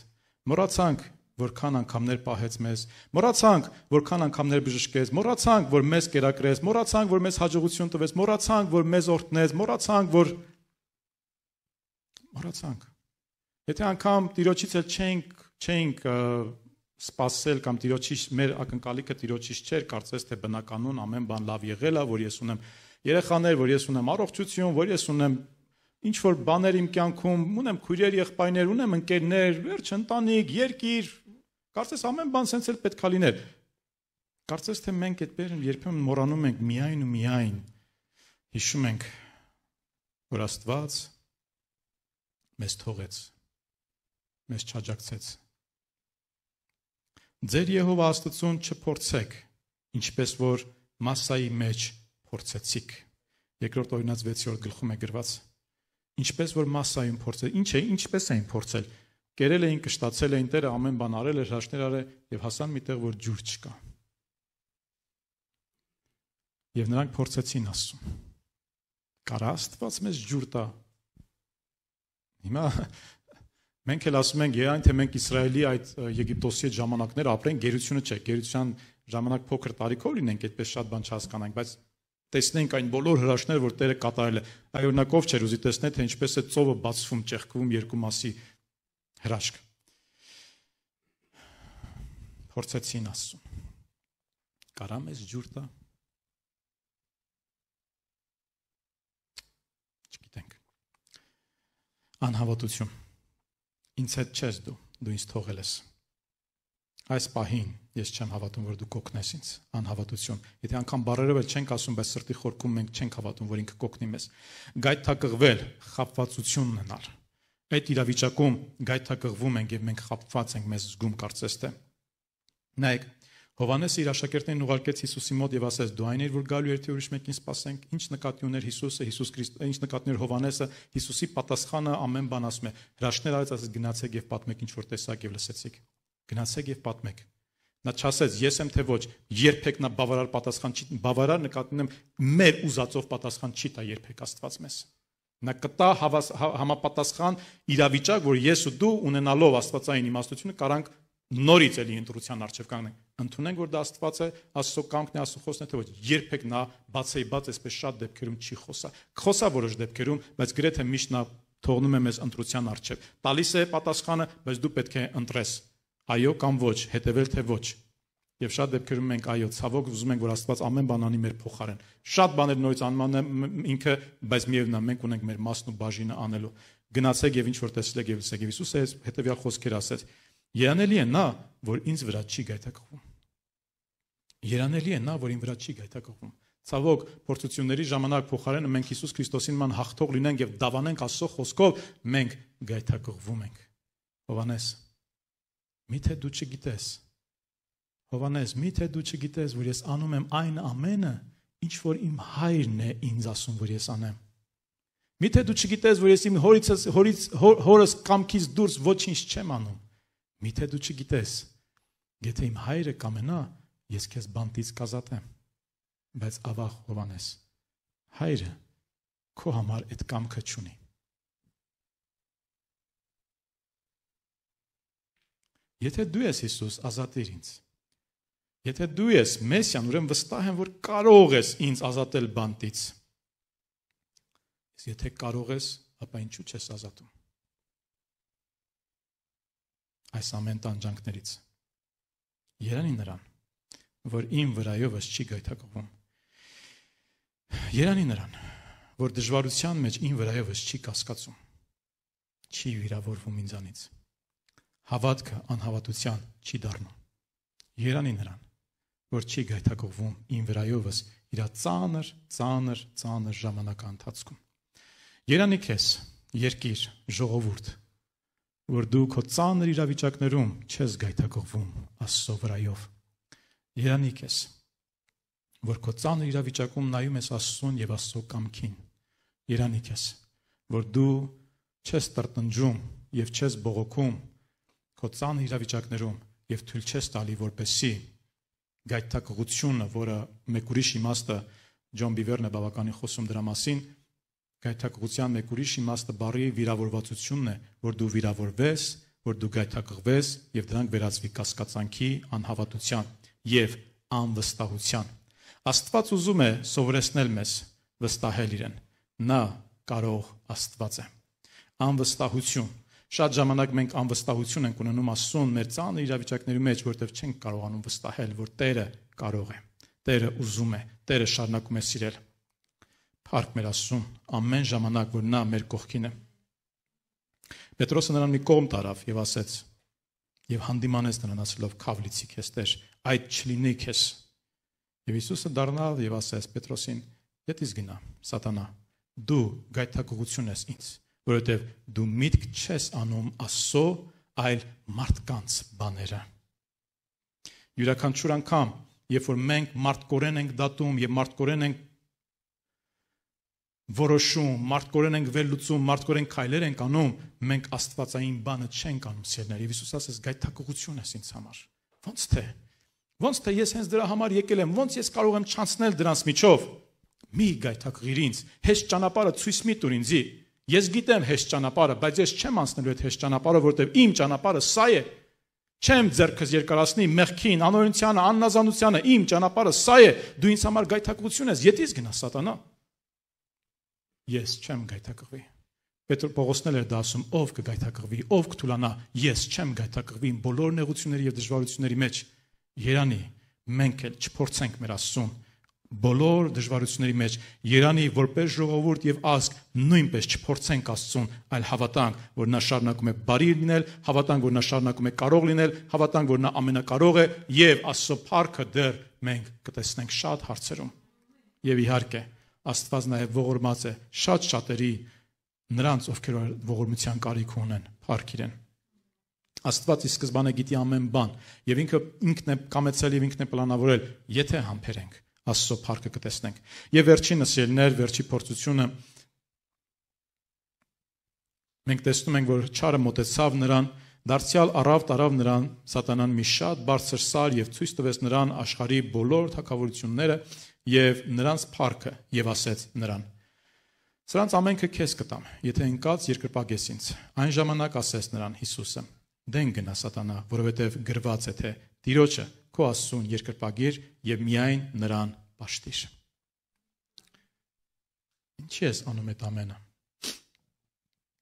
Մռացանք, որքան անգամներ պահեց մեզ։ Մոռացանք, որքան անգամներ բժշկեց։ Մոռացանք, որ մեզ կերակրեց։ Մոռացանք, որ մեզ հաջողություն տվեց։ Մոռացանք, որ մեզ օրհնեց։ Մոռացանք, որ Մոռացանք, Եթե անգամ տիրոջից էլ չենք չենք սпасել կամ տիրոջից մեր ակնկալիքը տիրոջից չէր, կարծես թե բնականon ամեն բան լավ եղել է, որ ես ունեմ երեխաներ, որ ես ունեմ առողջություն, որ ես ունեմ ինչ որ բաներ իմ կյանքում, ունեմ քույրեր, եղբայրներ, ունեմ ընկերներ, վերջ ընտանիք, երկիր, կարծես ամեն բան սենց էլ պետքա լիներ։ Կարծես թե մենք այդպես երբեմն մոռանում ենք միայն ու միայն հիշում ենք որ Աստված մեզ թողեց մեզ չաջակցեց։ Ձեր Եհովա Աստծուն չփորձեք, ինչպես որ Մասայի մեջ փորձեցիք։ Երկրորդ օրինաց 6-րդ գլխում է գրված. ինչպես որ Մասայում փորձել, ինչ է, ինչպես էին փորձել։ Կերել էին, կշտացել էին Տերը, ամեն բան արել էր, հաշներ արել եւ հասան միտեղ որ ջուր չկա։ Եվ նրանք փորձեցին Աստծուն։ Կարա Աստված մեզ ջուր տա։ Հիմա Մենք էլ ասում ենք, այն թե մենք Իսրայելի այդ Եգիպտոսի այդ ժամանակներ ապրեն, գերությունը չէ, գերության ժամանակ փոքր տարիքով լինենք, այդպես շատ բան չհասկանանք, բայց տեսնենք այն բոլոր հրաշները, որ Տերը կատարել է։ Այ օրինակով չէր ուզի տեսնել, թե ինչպես է ծովը բացվում, ճեղքվում երկու մասի հրաշք։ Փորձեցին ասում։ Կարա մեզ ջուր տա։ Չգիտենք։ Անհավատություն ինձ հետ չես դու, դու ինձ թողել ես։ Այս պահին ես չեմ հավատում, որ դու կօգնես ինձ։ Անհավատություն։ Եթե անգամ բարերով էլ չենք ասում, բայց սրտի խորքում մենք չենք հավատում, որ ինքը կօգնի մեզ։ Գայթակղվել, խապվածություն ունենալ։ Այդ իրավիճակում գայթակղվում ենք եւ մենք խապված ենք մեզ զգում կարծես թե։ Նայեք, Հովանես իր աշակերտներին ուղարկեց Հիսուսի մոտ եւ ասաց. «Դու այն ես, որ գալու էր, թե ուրիշ մեկին սպասենք»։ Ինչ նկատի ուներ Հիսուսը, Հիսուս Քրիստ, ինչ նկատներ Հովանեսը, Հիսուսի պատասխանը ամեն բան ասում է։ Հրաշներ արած ասաց. «Գնացեք եւ պատմեք ինչ որ տեսակ եւ լսեցիք»։ Գնացեք եւ պատմեք։ Նա չասեց, ես եմ թե ոչ, երբեք նա բավարար պատասխան չի, բավարար նկատնում եմ, մեր ուզածով պատասխան չի տա երբեք Աստված մեզ։ Նա կտա հավաս, համապատասխան իրավիճակ, որ ես ու դու ունենալով Աստվածային իմաստությունը կարանք նորից էլի ընտրության արժև կանգնենք ընդունենք որ դա Աստված է Աստծո կամքն է Աստծո խոսքն է թե ոչ երբեք նա բացեի բաց այսպես շատ դեպքերում չի խոսա խոսա որոշ դեպքերում բայց գրեթե միշտ նա թողնում է մեզ ընտրության արժև տալիս է պատասխանը բայց դու պետք է ընտրես այո կամ ոչ հետևել թե ոչ Եվ շատ դեպքերում մենք այո ցավոք ուզում ենք որ Աստված ամեն բան անի մեր փոխարեն։ Շատ բաներ նորից անման ինքը, բայց միևնույնն է մենք ունենք մեր մասն ու բաժինը անելու։ Գնացեք եւ ինչ որ տեսել եք եւ լսեք։ Եվ Հիսուսը հետեւյալ խոսքեր ասեց. Երանելի է նա, որ ինձ վրա չի գայթակղվում։ Երանելի է նա, որ ինձ վրա չի գայթակղվում։ Ցավոք, փորձությունների ժամանակ փոխարենը մենք Հիսուս Քրիստոսին ման հաղթող լինենք եւ դավանենք Աստծո խոսքով, մենք գայթակղվում ենք։ Հովանես, միթե դու չգիտես։ Հովանես, միթե դու չգիտես, որ ես անում եմ այն ամենը, ինչ որ իմ հայրն է ինձ ասում, որ ես անեմ։ Միթե դու չգիտես, որ ես իմ հորից հորից հորս կամքից դուրս ոչինչ չեմ անում։ Միթե դու չգիտես, եթե իմ հայրը կամենա, ես քեզ բանտից կազատեմ։ Բայց ավաղ Հովանես, հայրը քո համար այդ կամքը չունի։ Եթե դու ես Հիսուս, ազատիր ինձ։ Եթե դու ես Մեսիան, ուրեմն վստահ եմ, որ կարող ես ինձ ազատել բանտից։ Իսկ եթե կարող ես, ապա ինչու՞ չես ազատում այս ամեն տանջանքներից։ Երանի նրան, որ իմ վրայովս չի գայթակղվում։ Երանի նրան, որ դժվարության մեջ իմ վրայովս չի կասկածում։ Չի վիրավորվում ինձանից։ Հավատքը անհավատության չի դառնում։ Երանի նրան, որ չի գայթակղվում իմ վրայովս իր ծանր, ծանր, ծանր ժամանակա ընթացքում։ Երանի քեզ, երկիր, ժողովուրդ, որ դու քո ծանր իրավիճակներում չես գայթակղվում Աստծո վրայով։ Երանիկ ես, որ քո ծանր իրավիճակում նայում ես Աստծուն եւ Աստծո կամքին։ Երանիկ ես, որ դու չես տրտնջում եւ չես բողոքում քո ծանր իրավիճակներում եւ թույլ չես տալի որպեսի գայթակղությունը, որը մեկ ուրիշ իմաստը Ջոն Բիվերն է բավականին խոսում դրա մասին, Գայթակղության մեկ ուրիշ իմաստը բարի վիրավորվածությունն է, որ դու վիրավորվես, որ դու գայթակղվես եւ դրանք վերածվի կասկածանքի, անհավատության եւ անվստահության։ Աստված ուզում է սովորեցնել մեզ վստահել իրեն։ Նա կարող Աստված է։ Անվստահություն Շատ ժամանակ մենք անվստահություն ենք ունենում Աստծուն մեր ցանը իրավիճակների մեջ, որտեղ չենք կարողանում վստահել, որ Տերը կարող է։ Տերը ուզում է, Տերը շարունակում է սիրել հարկ մեր Աստծուն ամեն ժամանակ որ նա մեր կողքին է Պետրոսը նրան մի կողմ տարավ եւ ասեց եւ հանդիմանեց նրան ասելով քավ լիցի քեզ Տեր այդ չլինի քեզ եւ Հիսուսը դառնալ եւ ասեց Պետրոսին դետիս գնա սատանա դու գայթակղություն ես ինձ որովհետեւ դու միտք չես անում Աստծո այլ մարդկանց բաները յուրաքանչյուր անգամ երբ որ մենք մարդկորեն ենք դատում եւ մարդկորեն ենք որոշում, մարդկորեն ենք վերլուծում, մարդկորեն քայլեր ենք անում, մենք աստվածային բանը չենք անում սիրներ։ Եվ Հիսուս ասես գայթակղություն ես ինձ համար։ Ոնց թե։ Ոնց թե ես հենց դրա համար եկել եմ, ոնց ես կարող եմ չանցնել դրանց միջով։ Մի գայթակղիր ինձ, հեշտ ճանապարհը ցույց մի տուր ինձի։ Ես գիտեմ հեշտ ճանապարհը, բայց ես չեմ անցնելու այդ հեշտ ճանապարհը, որովհետև իմ ճանապարհը սա է։ Չեմ ձերքս երկարացնի մեղքին, անօրինությանը, աննազանությանը, իմ ճանապարհը սա է։ Դու ինձ համար գայթակղություն ես, յետից գնա սատանա ես չեմ գայթակղվի։ Պետր Պողոսն էլ էր դա ասում, ով կգայթակղվի, ով կթուլանա, ես չեմ գայթակղվի իմ բոլոր նեղությունների եւ դժվարությունների մեջ։ Երանի, մենք էլ չփորձենք մեր Աստծուն բոլոր դժվարությունների մեջ Երանի որպես ժողովուրդ եւ ազգ նույնպես չփորձենք Աստծուն, այլ հավատանք, որ նա շարունակում է բարի լինել, հավատանք, որ նա շարունակում է կարող լինել, հավատանք, որ նա ամենակարող է եւ Աստծո փառքը դեռ մենք կտեսնենք շատ հարցերում։ Եվ իհարկե, Աստված նաև ողորմած է շատ շատերի նրանց, ովքեր ողորմության կարիք ունեն, փառք իրեն։ Աստված ի սկզբանե գիտի ամեն բան եւ ինքը ինքն է կամեցել եւ ինքն է պլանավորել, եթե համբերենք, Աստծո փառքը կտեսնենք։ Եվ վերջինս ելներ, վերջի փորձությունը մենք տեսնում ենք, որ չարը մտեցավ նրան, դարձյալ առավ տարավ նրան սատանան մի շատ բարձր սար եւ ցույց տվեց նրան աշխարի բոլոր թակավորությունները, եւ նրանց փառքը եւ ասեց նրան. Սրանց ամենքը քեզ կտամ, եթե ընկած երկրպագես ինձ։ Այն ժամանակ ասես նրան Հիսուսը. Դեն գնա սատանա, որովհետև գրված է թե Տիրոջը քո Աստուն երկրպագիր եւ միայն նրան պաշտիր։ Ինչի՞ ես անում այդ ամենը։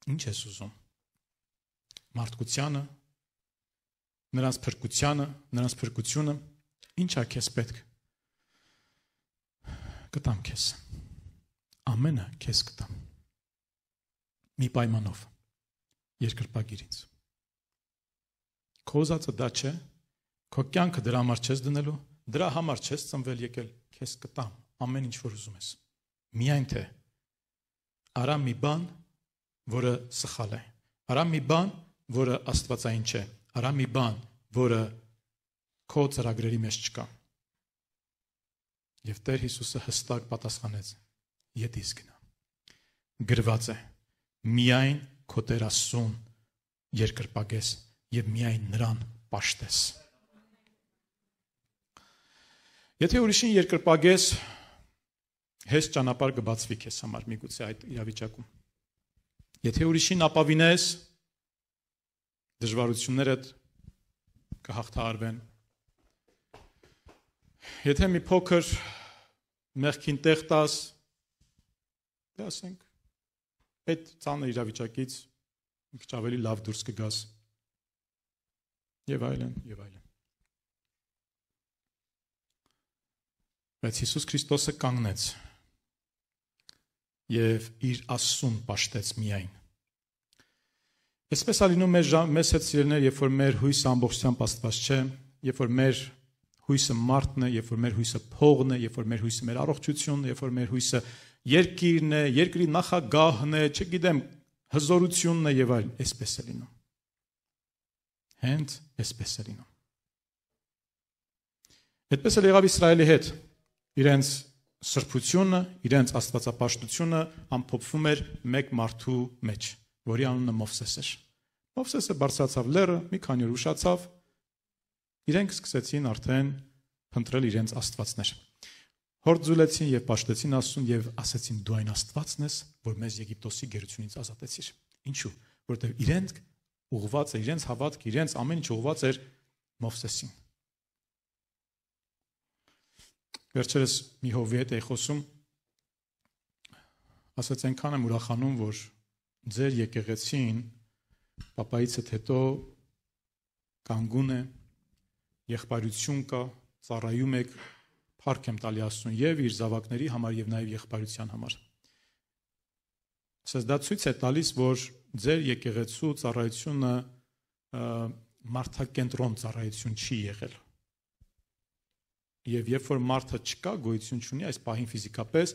Ինչ ես ուզում։ Մարդկությանը, նրանց փրկությանը, նրանց փրկությունը, ի՞նչ է քեզ պետք կտամ քեզ։ Ամենը քեզ կտամ։ Մի պայմանով։ Երկրպագիրից։ Կոզածը դա չէ, քո կյանքը դրա համար չես դնելու, դրա համար չես ծնվել եկել, քեզ կտամ ամեն ինչ որ ուզում ես։ Միայն թե արա մի բան, որը սխալ է։ Արա մի բան, որը աստվածային չէ։ Արա մի բան, որը քո ծրագրերի մեջ չկա։ Եվ Տեր Հիսուսը հստակ պատասխանեց. «Ետիս գնա»։ Գրված է. «Միայն քո Տեր Աստծուն երկրպագես եւ միայն նրան պաշտես»։ Եթե ուրիշին երկրպագես, հեշտ ճանապարհ կբացվի քեզ համար միգուցե այդ իրավիճակում։ Եթե ուրիշին ապավինես, դժվարություններդ կհաղթահարվեն, Եթե մի փոքր մեղքին տեղ տաս դե ասենք այդ ցանը իրավիճակից մի քիչ ավելի լավ դուրս կգաս եւ այլն եւ այլն բայց Հիսուս Քրիստոսը կանգնեց եւ իր աստուն ճաշտեց միայն Այսպես ալինում մեր մեզ հետ սիրելներ, երբ որ մեր հույս ամբողջությամբ Աստված չէ, երբ որ մեր հույսը մարդն է, երբ որ մեր հույսը փողն է, երբ որ մեր հույսը մեր առողջությունն է, երբ որ մեր հույսը երկիրն է, երկրի նախագահն է, չգիտեմ, հզորությունն է եւ այլն, այսպես է լինում։ Հենց այսպես է լինում։ Այդպես էլ եղավ Իսրայելի հետ։ Իրենց սրբությունը, իրենց աստվածապաշտությունը ամփոփվում էր մեկ մարդու մեջ, որի անունը Մովսես էր։ Մովսեսը բարձրացավ լերը, մի քանի օր ուշացավ, իրենք սկսեցին արդեն փնտրել իրենց աստվածներ։ Հորձուլեցին եւ պաշտեցին Աստծուն եւ ասեցին դու այն Աստվածն ես, որ մեզ Եգիպտոսի գերությունից ազատեցիր։ Ինչու՞, որտեղ իրենք ուղված է իրենց հավատք, իրենց ամեն ինչ ուղված էր Մովսեսին։ Վերջերս մի հովի հետ էի խոսում, ասաց այնքան եմ ուրախանում, որ ձեր եկեղեցին papայից հետ հետո կանգուն է, հետո, եղբայրություն կա, ծառայում եք, փառք եմ տալի Աստծուն եւ իր զավակների համար եւ նաեւ եղբայրության համար։ Սա դա ցույց է տալիս, որ ձեր եկեղեցու ծառայությունը մարդակենտրոն ծառայություն չի եղել։ Եվ երբ որ մարդը չկա, գոյություն չունի այս պահին ֆիզիկապես,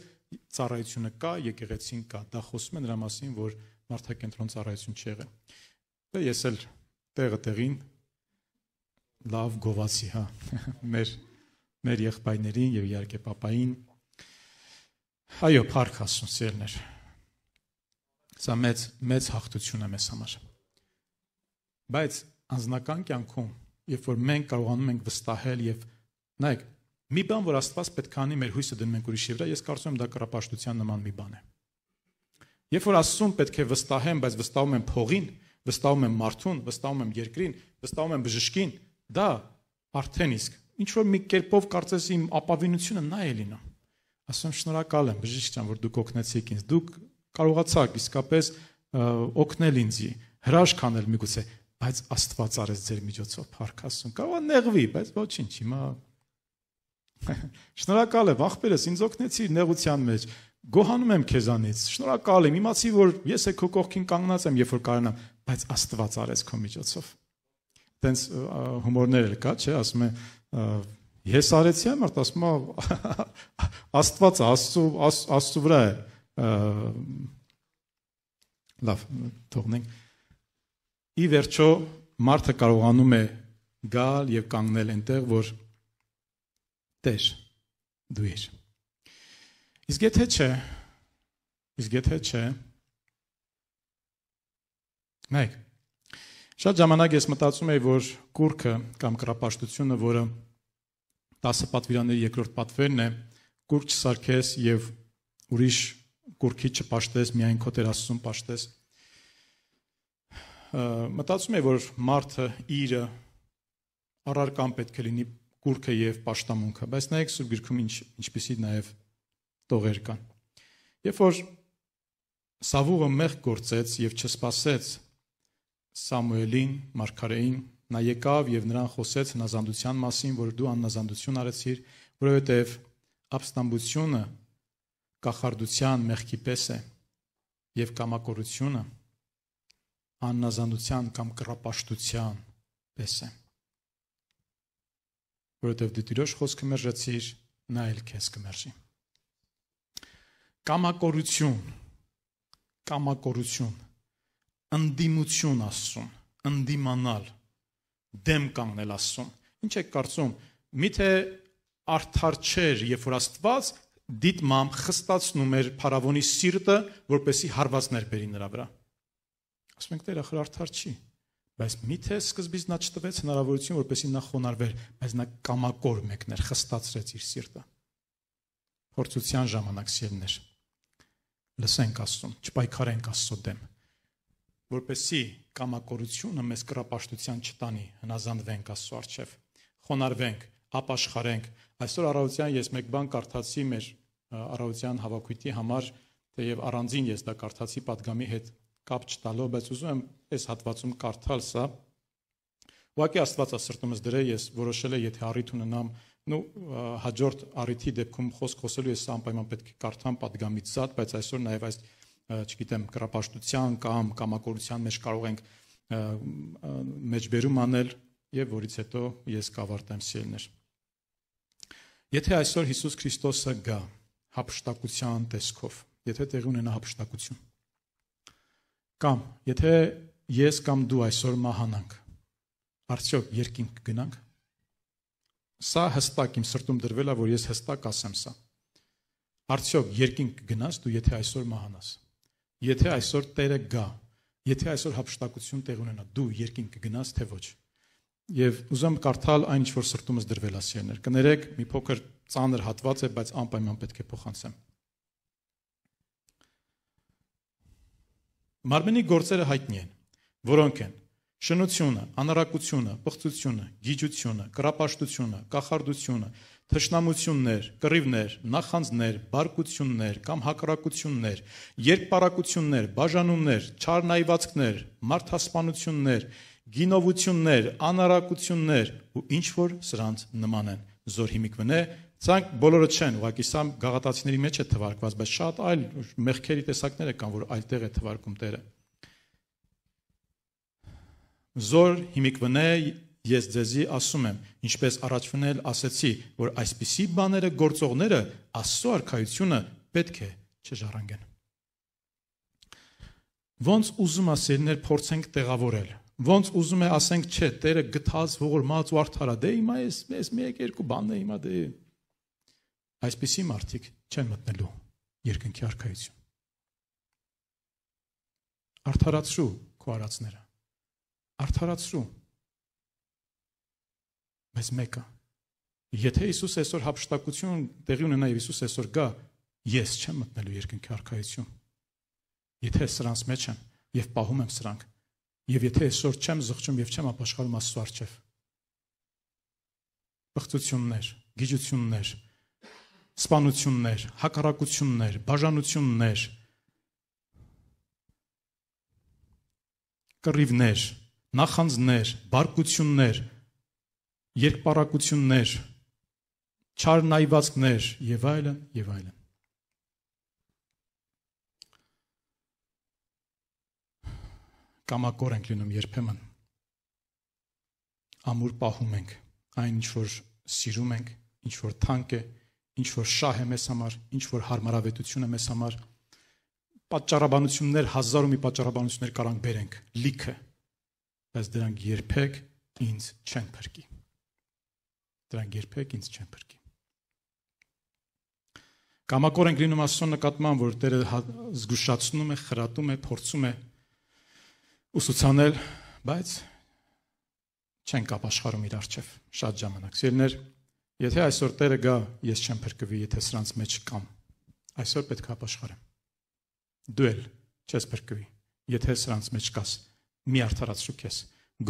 ծառայությունը կա, եկեղեցին կա։ Դա խոսում է նրա մասին, որ մարդակենտրոն ծառայություն չի եղել։ Դա դե ես էլ տեղը տեղին լավ գովասի, հա։ Մեր մեր եղբայրներին եւ իհարկե papային այո, փառք ասում սերներ։ Սա մեծ մեծ հաղթություն է մեզ համար։ Բայց անznական կյանքում, երբ որ մենք կարողանում ենք վստահել եւ նայեք, մի բան, որ Աստված պետք է անի մեր հույսը դնենք ուրիշի վրա, ես կարծում եմ դա կրապաշտության նման մի բան է։ Երբ որ Աստծուն պետք է վստահեմ, բայց վստահում եմ փողին, վստահում եմ մարդուն, վստահում եմ երկրին, վստահում եմ բժշկին, Դա արդեն իսկ ինչ որ մի կերպով կարծես իմ ապավինությունը նա է լինա։ Ասում շնորհակալ եմ բժիշկ ջան, որ դուք օգնեցիք ինձ։ Դուք կարողացաք իսկապես օգնել ինձ, հրաշք անել միգուցե, բայց Աստված արեց ձեր միջոցով փառք ասում։ Կարող է նեղվի, բայց ոչինչ, հիմա Շնորհակալ եմ, ախպերս, ինձ օգնեցիր նեղության մեջ։ Գոհանում եմ քեզանից։ Շնորհակալ եմ, իմացի որ ես է քո կողքին կանգնած եմ, երբ որ կարենամ, բայց Աստված արեց քո միջոցով տենց հումորներ էլ կա, չէ, ասում է ես արեցի այն, մարդ ասում է Աստված Աստծո Աստծո վրա է լավ թողնենք ի վերջո մարդը կարողանում է գալ եւ կանգնել այնտեղ, որ Տեր դու ես։ Իսկ եթե չէ, իսկ եթե չէ, նայեք Շատ ժամանակ ես մտածում էի, որ կուրքը կամ կրապաշտությունը, որը 10 պատվիրանների երկրորդ պատվերն է, կուրք չսարքես եւ ուրիշ կուրքի չպաշտես, միայն քո Տեր Աստծուն պաշտես։ Մտածում եմ, որ մարդը իրը առարկան պետք է լինի կուրքը եւ պաշտամունքը, բայց նայեք Սուրբ գրքում ինչ ինչպեսի նաեւ տողեր կան։ Երբ որ Սավուղը մեղ գործեց եւ չսпасեց Սամուելին, Մարգարեին, նա եկավ եւ նրան խոսեց հնազանդության մասին, որ դու աննազանդություն արեցիր, որովհետեւ ապստամբությունը կախարդության մեղքի պես է եւ կամակորությունը աննազանդության կամ կռապաշտության պես է։ Որովհետեւ դու դիրոշ խոսքը մերժեցիր, նա էլ քեզ կմերժի։ Կամակորություն կամակորություն ընդդիմություն Աստծուն, ընդդիմանալ, դեմ կանգնել Աստծուն։ Ինչ եք կարծում, միթե արդար չէր, երբ որ Աստված դիտմամ խստացնում էր Փարավոնի սիրտը, որպեսի հարվածներ բերի նրա վրա։ Ասում ենք Տերը խրարթար չի, բայց միթե սկզբից նա չտվեց հնարավորություն, որպեսի նա խոնարհվեր, բայց նա կամակոր մեկներ խստացրեց իր սիրտը։ Փորձության ժամանակ սիրներ։ Լսենք Աստծուն, չպայքարենք Աստծո դեմ որպեսի կամակորությունը մեզ կրապաշտության չտանի, հնազանդվենք Աստծո արչև, խոնարհվենք, ապաշխարենք։ Այսօր առավոտյան ես մեկ բան կարդացի մեր առավոտյան հավաքույթի համար, թեև առանձին ես դա կարդացի падգամի հետ կապ չտալով, բայց ուզում եմ այս հատվածում կարդալ սա։ Ուղղակի Աստվածասրտումս դրե ես որոշել եմ, եթե առիթ ունենամ, նո հաջորդ առիթի դեպքում խոսք խոսելու ես անպայման պետք է կարդամ падգամից սա, բայց այսօր նաև այս այս չգիտեմ, կրապաշտության կամ կամակորության մեջ կարող ենք մեջբերում անել եւ որից հետո ես կավարտեմ սիրելներ։ Եթե այսօր Հիսուս Քրիստոսը գա հապշտակության տեսքով, եթե տեղ ունենա հապշտակություն, կամ եթե ես կամ դու այսօր մահանանք, արդյոք երկինք գնանք։ Սա հստակ իմ սրտում դրվել է, որ ես հստակ ասեմ սա։ Արդյոք երկինք գնաս, դու եթե այսօր մահանաս։ Եթե այսօր Տերը գա, եթե այսօր հապշտակություն տեղ ունենա, դու երկին կգնաս թե ոչ։ Եվ ուզում կարդալ այն ինչ որ սրտումս դրվել ասիաներ։ Կներեք, մի փոքր ծանր հատված է, բայց անպայման պետք է փոխանցեմ։ Մարմնի գործերը հայտնի են, որոնք են շնությունը, անարակությունը, պղծությունը, գիջությունը, կրապաշտությունը, կախարդությունը, թշնամություններ, կռիվներ, նախանձներ, բարկություններ կամ հակառակություններ, երկպարակություններ, բաժանումներ, չարնայվածքներ, մարդասպանություններ, գինովություններ, անարակություններ ու ինչ որ սրանց նման են։ Զոր հիմիկվն է, ցանկ բոլորը չեն, ուղղակի սա գաղատացիների մեջ է թվարկված, բայց շատ այլ մեղքերի տեսակները կան, որ այդտեղ է թվարկում Տերը։ Զոր հիմիկվն է Ես ձեզի ասում եմ, ինչպես առաջվն էլ ասեցի, որ այսպիսի բաները գործողները Աստծո արքայությունը պետք է չժառանգեն։ Ոնց ուզում ասելներ փորձենք տեղավորել։ Ոնց ուզում է ասենք, չէ, Տերը գտած, ողորմած ու արդարա, դե հիմա ես ես մի եկ երկու բանն է հիմա դե այսպիսի մարդիկ չեն մտնելու երկնքի արքայություն։ Արդարացրու քո արածները։ Արդարացրու բայց մեկը։ Եթե Հիսուս այսօր հապշտակություն տեղի ունենա եւ Հիսուս այսօր գա, ես չեմ մտնելու երկնքի արքայություն։ Եթե սրանց մեջ եմ եւ պահում եմ սրանք, եւ եթե այսօր չեմ զղջում եւ չեմ ապաշխարում Աստծո արչեւ։ Բղծություններ, գիջություններ, սպանություններ, հակառակություններ, բաժանություններ, կռիվներ, նախանձներ, բարկություններ, երկպարակություններ, չար նայվածքներ եւ այլն եւ այլն։ Կամակոր ենք լինում երբեմն։ Ամուր պահում ենք այն ինչ որ սիրում ենք, ինչ որ թանկ է, ինչ որ շահ է մեզ համար, ինչ որ հարմարավետություն է մեզ համար։ Պատճառաբանություններ հազար ու մի պատճառաբանություններ կարող ենք բերենք լիքը, բայց դրանք երբեք ինձ չեն փրկի։ Դրանք երբեք ինձ չեն փրկի։ Կամակոր ենք լինում Աստծո նկատմամբ, որ Տերը հա- զգուշացնում է, խրատում է, փորձում է ուսուցանել, բայց չեն կապ աշխարհում իր արչև շատ ժամանակ։ Սիրներ, եթե այսօր Տերը գա, ես չեմ փրկվի, եթե սրանց մեջ կամ։ Այսօր պետք է ապաշխարեմ։ Դու էլ չես փրկվի, եթե սրանց մեջ կաս։ Մի արդարացրու քեզ։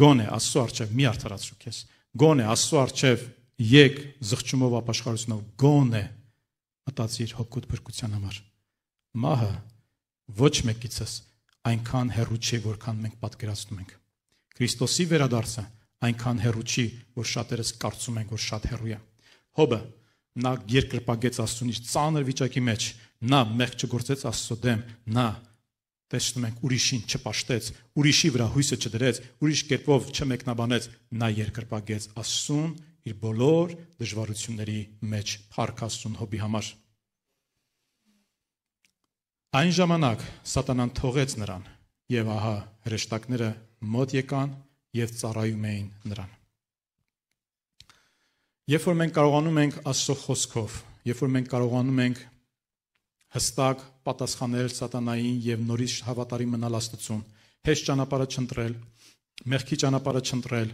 Գոնե Աստծո արչև մի արդարացրու քեզ։ Գոնե Աստծո արչև Եկ զղջումով ապաշխարությունով գոնե մտածիր հոգուտ բրկության համար։ Մահը ոչ մեկիցս այնքան հեռու չէ, որքան մենք պատկերացնում ենք։ Քրիստոսի վերադարձը այնքան հեռու չի, որ շատերս կարծում են, որ շատ հեռու է։ Հոբը նա երկրպագեց Աստծունից ծանր վիճակի մեջ, նա մեղ չգործեց Աստծո դեմ, նա տեսնում ենք ուրիշին չպաշտեց, ուրիշի վրա հույսը չդրեց, ուրիշ կերպով չմեկնաբանեց, նա երկրպագեց Աստծուն իր բոլոր դժվարությունների մեջ փառք Աստծուն հոբի համար։ Այն ժամանակ Սատանան թողեց նրան, եւ ահա հրեշտակները մոտ եկան եւ ծառայում էին նրան։ Երբ որ մենք կարողանում ենք Աստծո խոսքով, երբ որ մենք կարողանում ենք հստակ պատասխանել Սատանային եւ նորից հավատարիմ մնալ Աստծուն, հեշտ ճանապարհը չընտրել, մեղքի ճանապարհը չընտրել,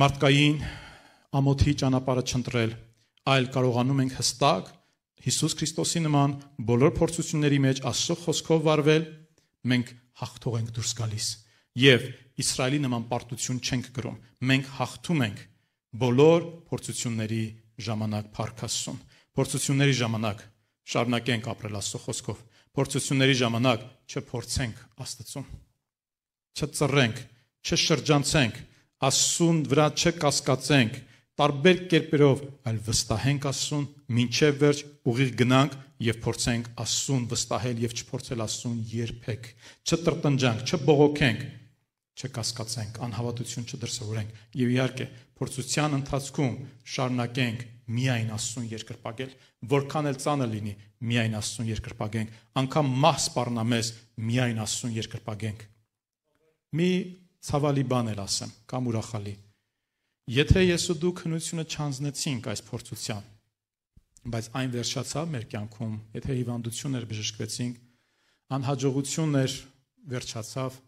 մարդկային ամոթի ճանապարհը չընտրել, այլ կարողանում ենք հստակ Հիսուս Քրիստոսի նման բոլոր փորձությունների մեջ Աստծո խոսքով վարվել, մենք հաղթող ենք դուրս գալիս եւ Իսրայելի նման պարտություն չենք գրում։ Մենք հաղթում ենք բոլոր փորձությունների ժամանակ Փարքասում։ Փորձությունների ժամանակ շարունակենք ապրել Աստծո խոսքով։ Փորձությունների ժամանակ չփորձենք Աստծուն։ Չծռենք, չշրջանցենք, Աստծուն վրա չկասկածենք տարբեր կերպերով, այլ վստահենք Աստծուն, ինչև վերջ ուղիղ գնանք եւ փորձենք Աստծուն վստահել եւ չփորձել Աստծուն երբեք, չտրտնջանք, չբողոքենք, չկասկածենք, անհավատություն չդրսևորենք եւ իհարկե փորձության ընթացքում շարունակենք միայն Աստծուն երկրպագել, որքան էլ ծանր լինի, միայն Աստծուն երկրպագենք, անկամ մահ սпарնամես միայն Աստծուն երկրպագենք։ Մի ցավալի բան էլ ասեմ կամ ուրախալի։ Եթե ես ու դուք հնությունը չանձնեցինք այս փորձության, բայց այն վերջացավ մեր կյանքում, եթե հիվանդություններ բժշկվեցինք, անհաջողություններ վերջացավ,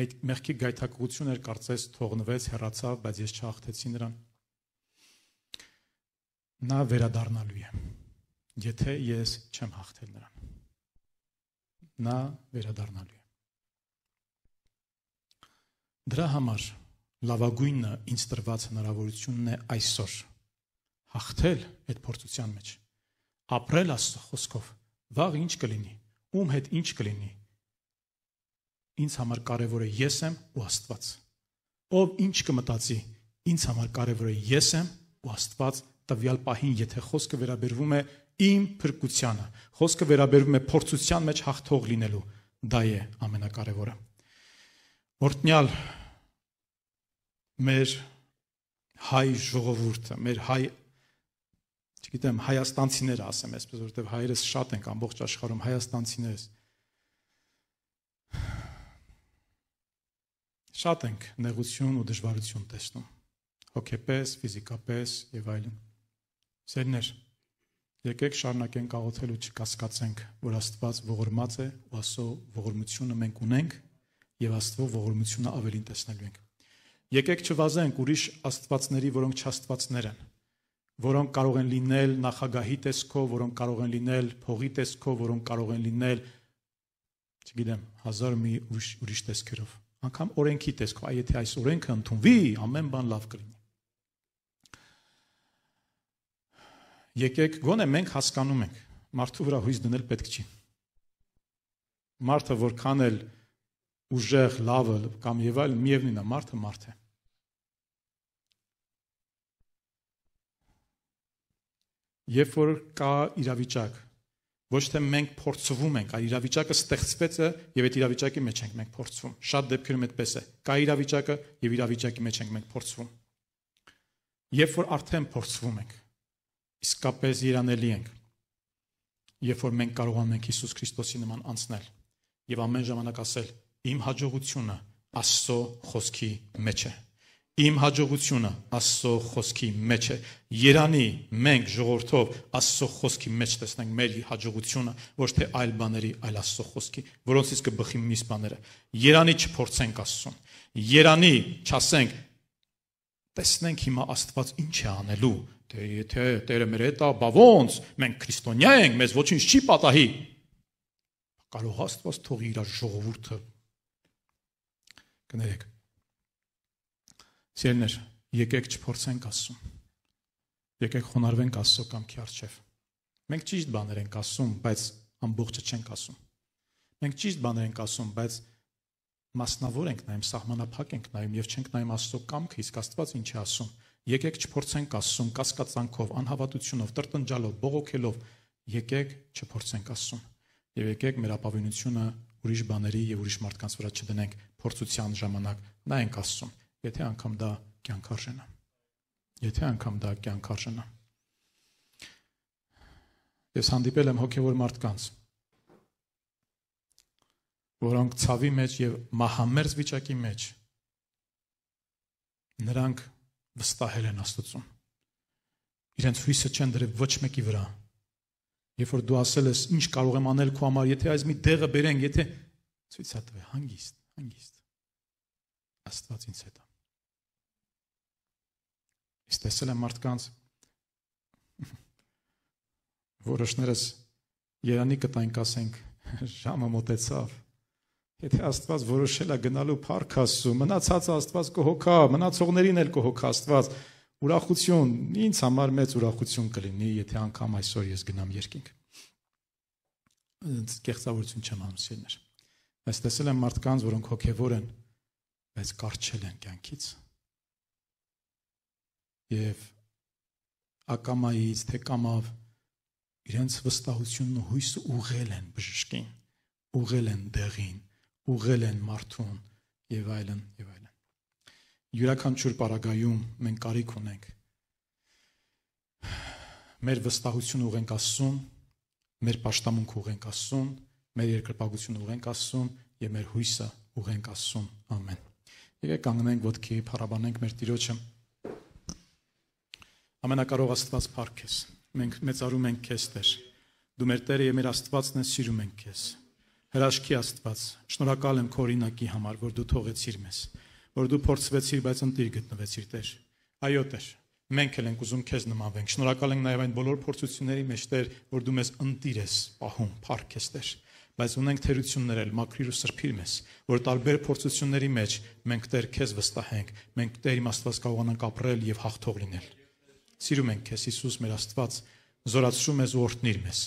մեկ մեղքի գայթակղություն էր կարծես թողնվեց, հեռացավ, բայց ես չհաղթեցի նրան։ Նա վերադառնալու է։ Եթե ես չեմ հաղթել նրան նա վերադառնալու է դրա համար լավագույնը ինձ տրված հնարավորությունն է այսօր հաղթել այդ փորձության մեջ ապրել աստծո խոսքով վաղ ինչ կլինի ում հետ ինչ կլինի ինձ համար կարևորը ես եմ ու Աստված։ Ով ինչ կմտածի, ինձ համար կարևորը ես եմ ու Աստված տվյալ պահին, եթե խոսքը վերաբերվում է իմ փրկությանը։ Խոսքը վերաբերվում է փորձության մեջ հաղթող լինելու։ Դա է ամենակարևորը։ Օրտնյալ մեր հայ ժողովուրդը, մեր հայ չգիտեմ, հայաստանցիները ասեմ այսպես, որովհետև հայերս շատ ենք ամբողջ աշխարհում հայաստանցիներս։ Շատ ենք նեղություն ու դժվարություն տեսնում։ Հոգեպես, ֆիզիկապես եւ այլն։ Սերներ, Եկեք շարունակենք աղոթել ու չկասկածենք, որ Աստված ողորմած է ու Աստծո ողորմությունը մենք ունենք եւ Աստծո ողորմությունը ավելին տեսնելու ենք։ Եկեք չվազենք ուրիշ աստվածների, որոնք չաստվածներ են, որոնք կարող են լինել նախագահի տեսքով, որոնք կարող են լինել փողի տեսքով, որոնք կարող են լինել, չգիտեմ, հազար մի ուրիշ ուրիշ տեսքերով, անգամ օրենքի տեսքով։ Այ եթե այս օրենքը ընդունվի, ամեն բան լավ կլինի։ եկեք գոնե մենք հասկանում ենք մարդու վրա հույս դնել պետք չի մարդը որքան էլ ուժեղ լավը կամ եւ այլ միևնույնն է մարդը մարդ է երբ որ կա իրավիճակ ոչ թե մենք փորձվում ենք, այլ իրավիճակը ստեղծվեց է եւ այդ իրավիճակի մեջ ենք մենք փորձվում։ Շատ դեպքերում այդպես է։ Կա իրավիճակը եւ իրավիճակի մեջ ենք մենք փորձվում։ Երբ որ արդեն փորձվում ենք, իսկապես երանելի ենք, երբ որ մենք կարողանում ենք Հիսուս Քրիստոսի նման անցնել եւ ամեն ժամանակ ասել իմ հաջողությունը Աստծո խոսքի մեջ է։ Իմ հաջողությունը Աստծո խոսքի մեջ է։ Երանի մենք ժողովրդով Աստծո խոսքի մեջ տեսնենք մեր հաջողությունը, ոչ թե այլ բաների, այլ Աստծո խոսքի, որոնցից կբխի միս բաները։ Երանի չփորձենք Աստծուն։ Երանի չասենք տեսնենք հիմա Աստված ինչ է անելու Դե եթե Տերը մեր հետ է, բա ո՞նց։ Մենք քրիստոնյա ենք, մեզ ոչինչ չի պատահի։ Կարող Աստված թողի իր ժողովուրդը։ Կներեք։ Սիրներ, եկեք չփորձենք ասում։ Եկեք խոնարհվենք Աստծո կամքի առջև։ Մենք ճիշտ բաներ ենք ասում, բայց ամբողջը չենք ասում։ Մենք ճիշտ բաներ ենք ասում, բայց մասնավոր ենք նայում, սահմանափակ ենք նայում եւ չենք նայում Աստծո կամքը, իսկ Աստված ինչ է ասում։ Եկեք չփորձենք Աստծուն կասկածանքով, անհավատությունով, տրտնջալով, բողոքելով, եկեք չփորձենք Աստծուն։ Եվ եկեք մեր ապավինությունը ուրիշ բաների եւ ուրիշ մարդկանց վրա չդնենք փորձության ժամանակ նայենք Աստծուն, եթե անգամ դա կյանք արժանա։ Եթե անգամ դա կյանք արժանա։ Ես հանդիպել եմ հոգեոր մարդկանց, որոնք ցավի մեջ եւ մահամերձ վիճակի մեջ նրանք վստահել են Աստծուն։ Իրենց հույսը չեն դրել ոչ մեկի վրա։ Երբ որ դու ասել ես, ինչ կարող եմ անել քո համար, եթե այս մի դեղը բերենք, եթե ցույց տվե, հանգիստ, հանգիստ։ Աստված ինձ հետ է։ Ես տեսել եմ մարդկանց որոշներս Երանի կտայինք ասենք ժամը մոտեցավ Եթե Աստված որոշել է գնալու փառք Աստծո, մնացածը Աստված կհոգա, մնացողներին էլ կհոգա Աստված։ Ուրախություն, ինձ համար մեծ ուրախություն կլինի, եթե անգամ այսօր ես գնամ երկինք։ Կեղծավորություն չեմ անում սիրներ։ Բայց տեսել եմ մարդկանց, որոնք հոգևոր են, բայց կարճել են կյանքից։ Եվ ակամայից, թե կամավ իրենց վստահությունն ու հույսը ուղել են բժշկին, ուղել են դեղին ուղղել են մարդուն եւ այլն եւ այլն։ Յուրաքանչյուր պարագայում մենք կարիք ունենք մեր վստահությունը ուղենք Աստծուն, մեր աշտամունքը ուղենք Աստծուն, մեր երկրպագությունը ուղենք Աստծուն եւ մեր հույսը ուղենք Աստծուն։ Ամեն։ Եկեք կանգնենք ոտքի, փառաբանենք մեր Տիրոջը։ Ամենակարող Աստված փառք ես։ Մենք մեծարում ենք քեզ, Տեր։ Դու մեր Տերը եւ մեր Աստվածն ես, սիրում ենք քեզ հրաշքի Աստված, շնորհակալ եմ քո օրինակի համար, որ դու թողեցիր մեզ, որ դու փորձվեցիր, բայց ընտիր գտնվեցիր Տեր։ Այո Տեր, մենք էլ ենք ուզում քեզ նմանվենք։ Շնորհակալ ենք նաև այն բոլոր փորձությունների մեջ Տեր, որ դու մեզ ընտիր ես, պահում, փառք ես Տեր բայց ունենք թերություններ էլ մաքրիր ու սրբիր մեզ որ տարբեր փորձությունների մեջ մենք Տեր քեզ վստահենք մենք Տեր իմ Աստված կարողանանք ապրել եւ հաղթող լինել սիրում ենք քեզ Հիսուս մեր Աստված զորացրու մեզ ու օրհնիր մեզ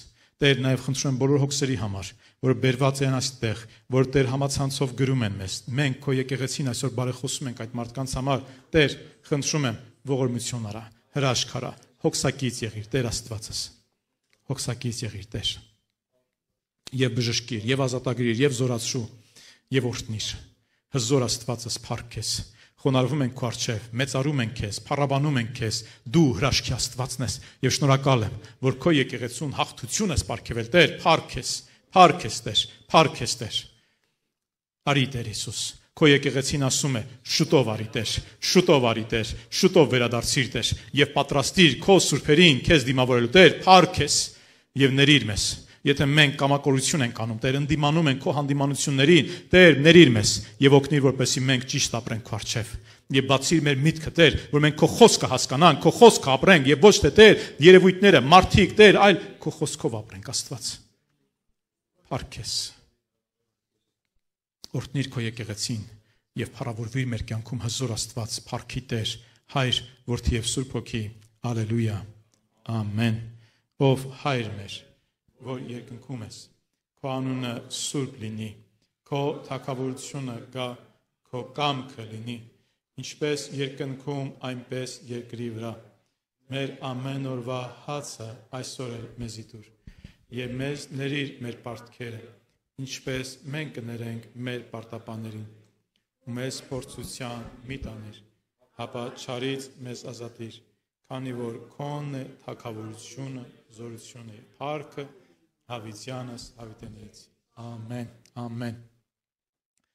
Տեր նաև խնդրում եմ բոլոր հոգսերի համար, որ բերված են այստեղ, որ Տեր համացանցով գրում են մեզ։ Մենք քո եկեղեցին այսօր բարեխոսում ենք այդ մարդկանց համար։ Տեր, խնդրում եմ, ողորմություն արա, հրաշք արա, հոգսակից եղիր Տեր Աստվածս։ Հոգսակից եղիր Տեր։ Եվ բժշկիր, եւ ազատագրիր, եւ զորացրու, եւ օրհնիր։ Հզոր Աստվածս, փառք քեզ խոնարհվում ենք քո արչև, մեծարում ենք քեզ, փառաբանում ենք քեզ, դու հրաշքի Աստվածն ես եւ շնորհակալ եմ, որ քո եկեղեցուն հաղթություն ես ապարգևել, Տեր, փառք ես, փառք ես Տեր, փառք ես Տեր։ Արի Տեր Հիսուս, քո եկեղեցին ասում է՝ շուտով արի Տեր, շուտով արի Տեր, շուտով վերադարձիր Տեր եւ պատրաստիր քո սուրբերին քեզ դիմավորելու Տեր, փառք ես եւ ներիր մեզ։ Եթե մենք կամակորություն ենք անում, Տեր ընդդիմանում ենք քո հանդիմանություններին, Տեր ներիր մեզ եւ օգնիր որպեսի մենք ճիշտ ապրենք քո արչեւ եւ բացիր մեր միտքը Տեր, որ մենք քո խոսքը հասկանանք, քո խոսքը ապրենք եւ ոչ թե Տեր երևույթները, մարդիկ Տեր, այլ քո խոսքով ապրենք Աստված։ Փարքես։ Օրհնիր քո եկեղեցին եւ փառավորվիր մեր կյանքում հզոր Աստված, Փարքի Տեր, Հայր, Որդի եւ Սուրբ Հոգի։ Հալելույա։ Ամեն։ Ով Հայր մեր, որ երկնքում ես։ Քո անունը սուրբ լինի, քո թակավորությունը գա, քո կամքը լինի, ինչպես երկնքում, այնպես երկրի վրա։ Մեր ամեն օրվա հացը այսօր էլ մեզի դուր։ Եվ մեզ ներիր մեր պարտքերը, ինչպես մենք կներենք մեր պարտապաներին։ Ու մեզ փորձության մի տաներ, հապա չարից մեզ ազատիր, քանի որ քոնն է թակավորությունը, զորությունը, փառքը Haviți ianăs, Amen. Amen.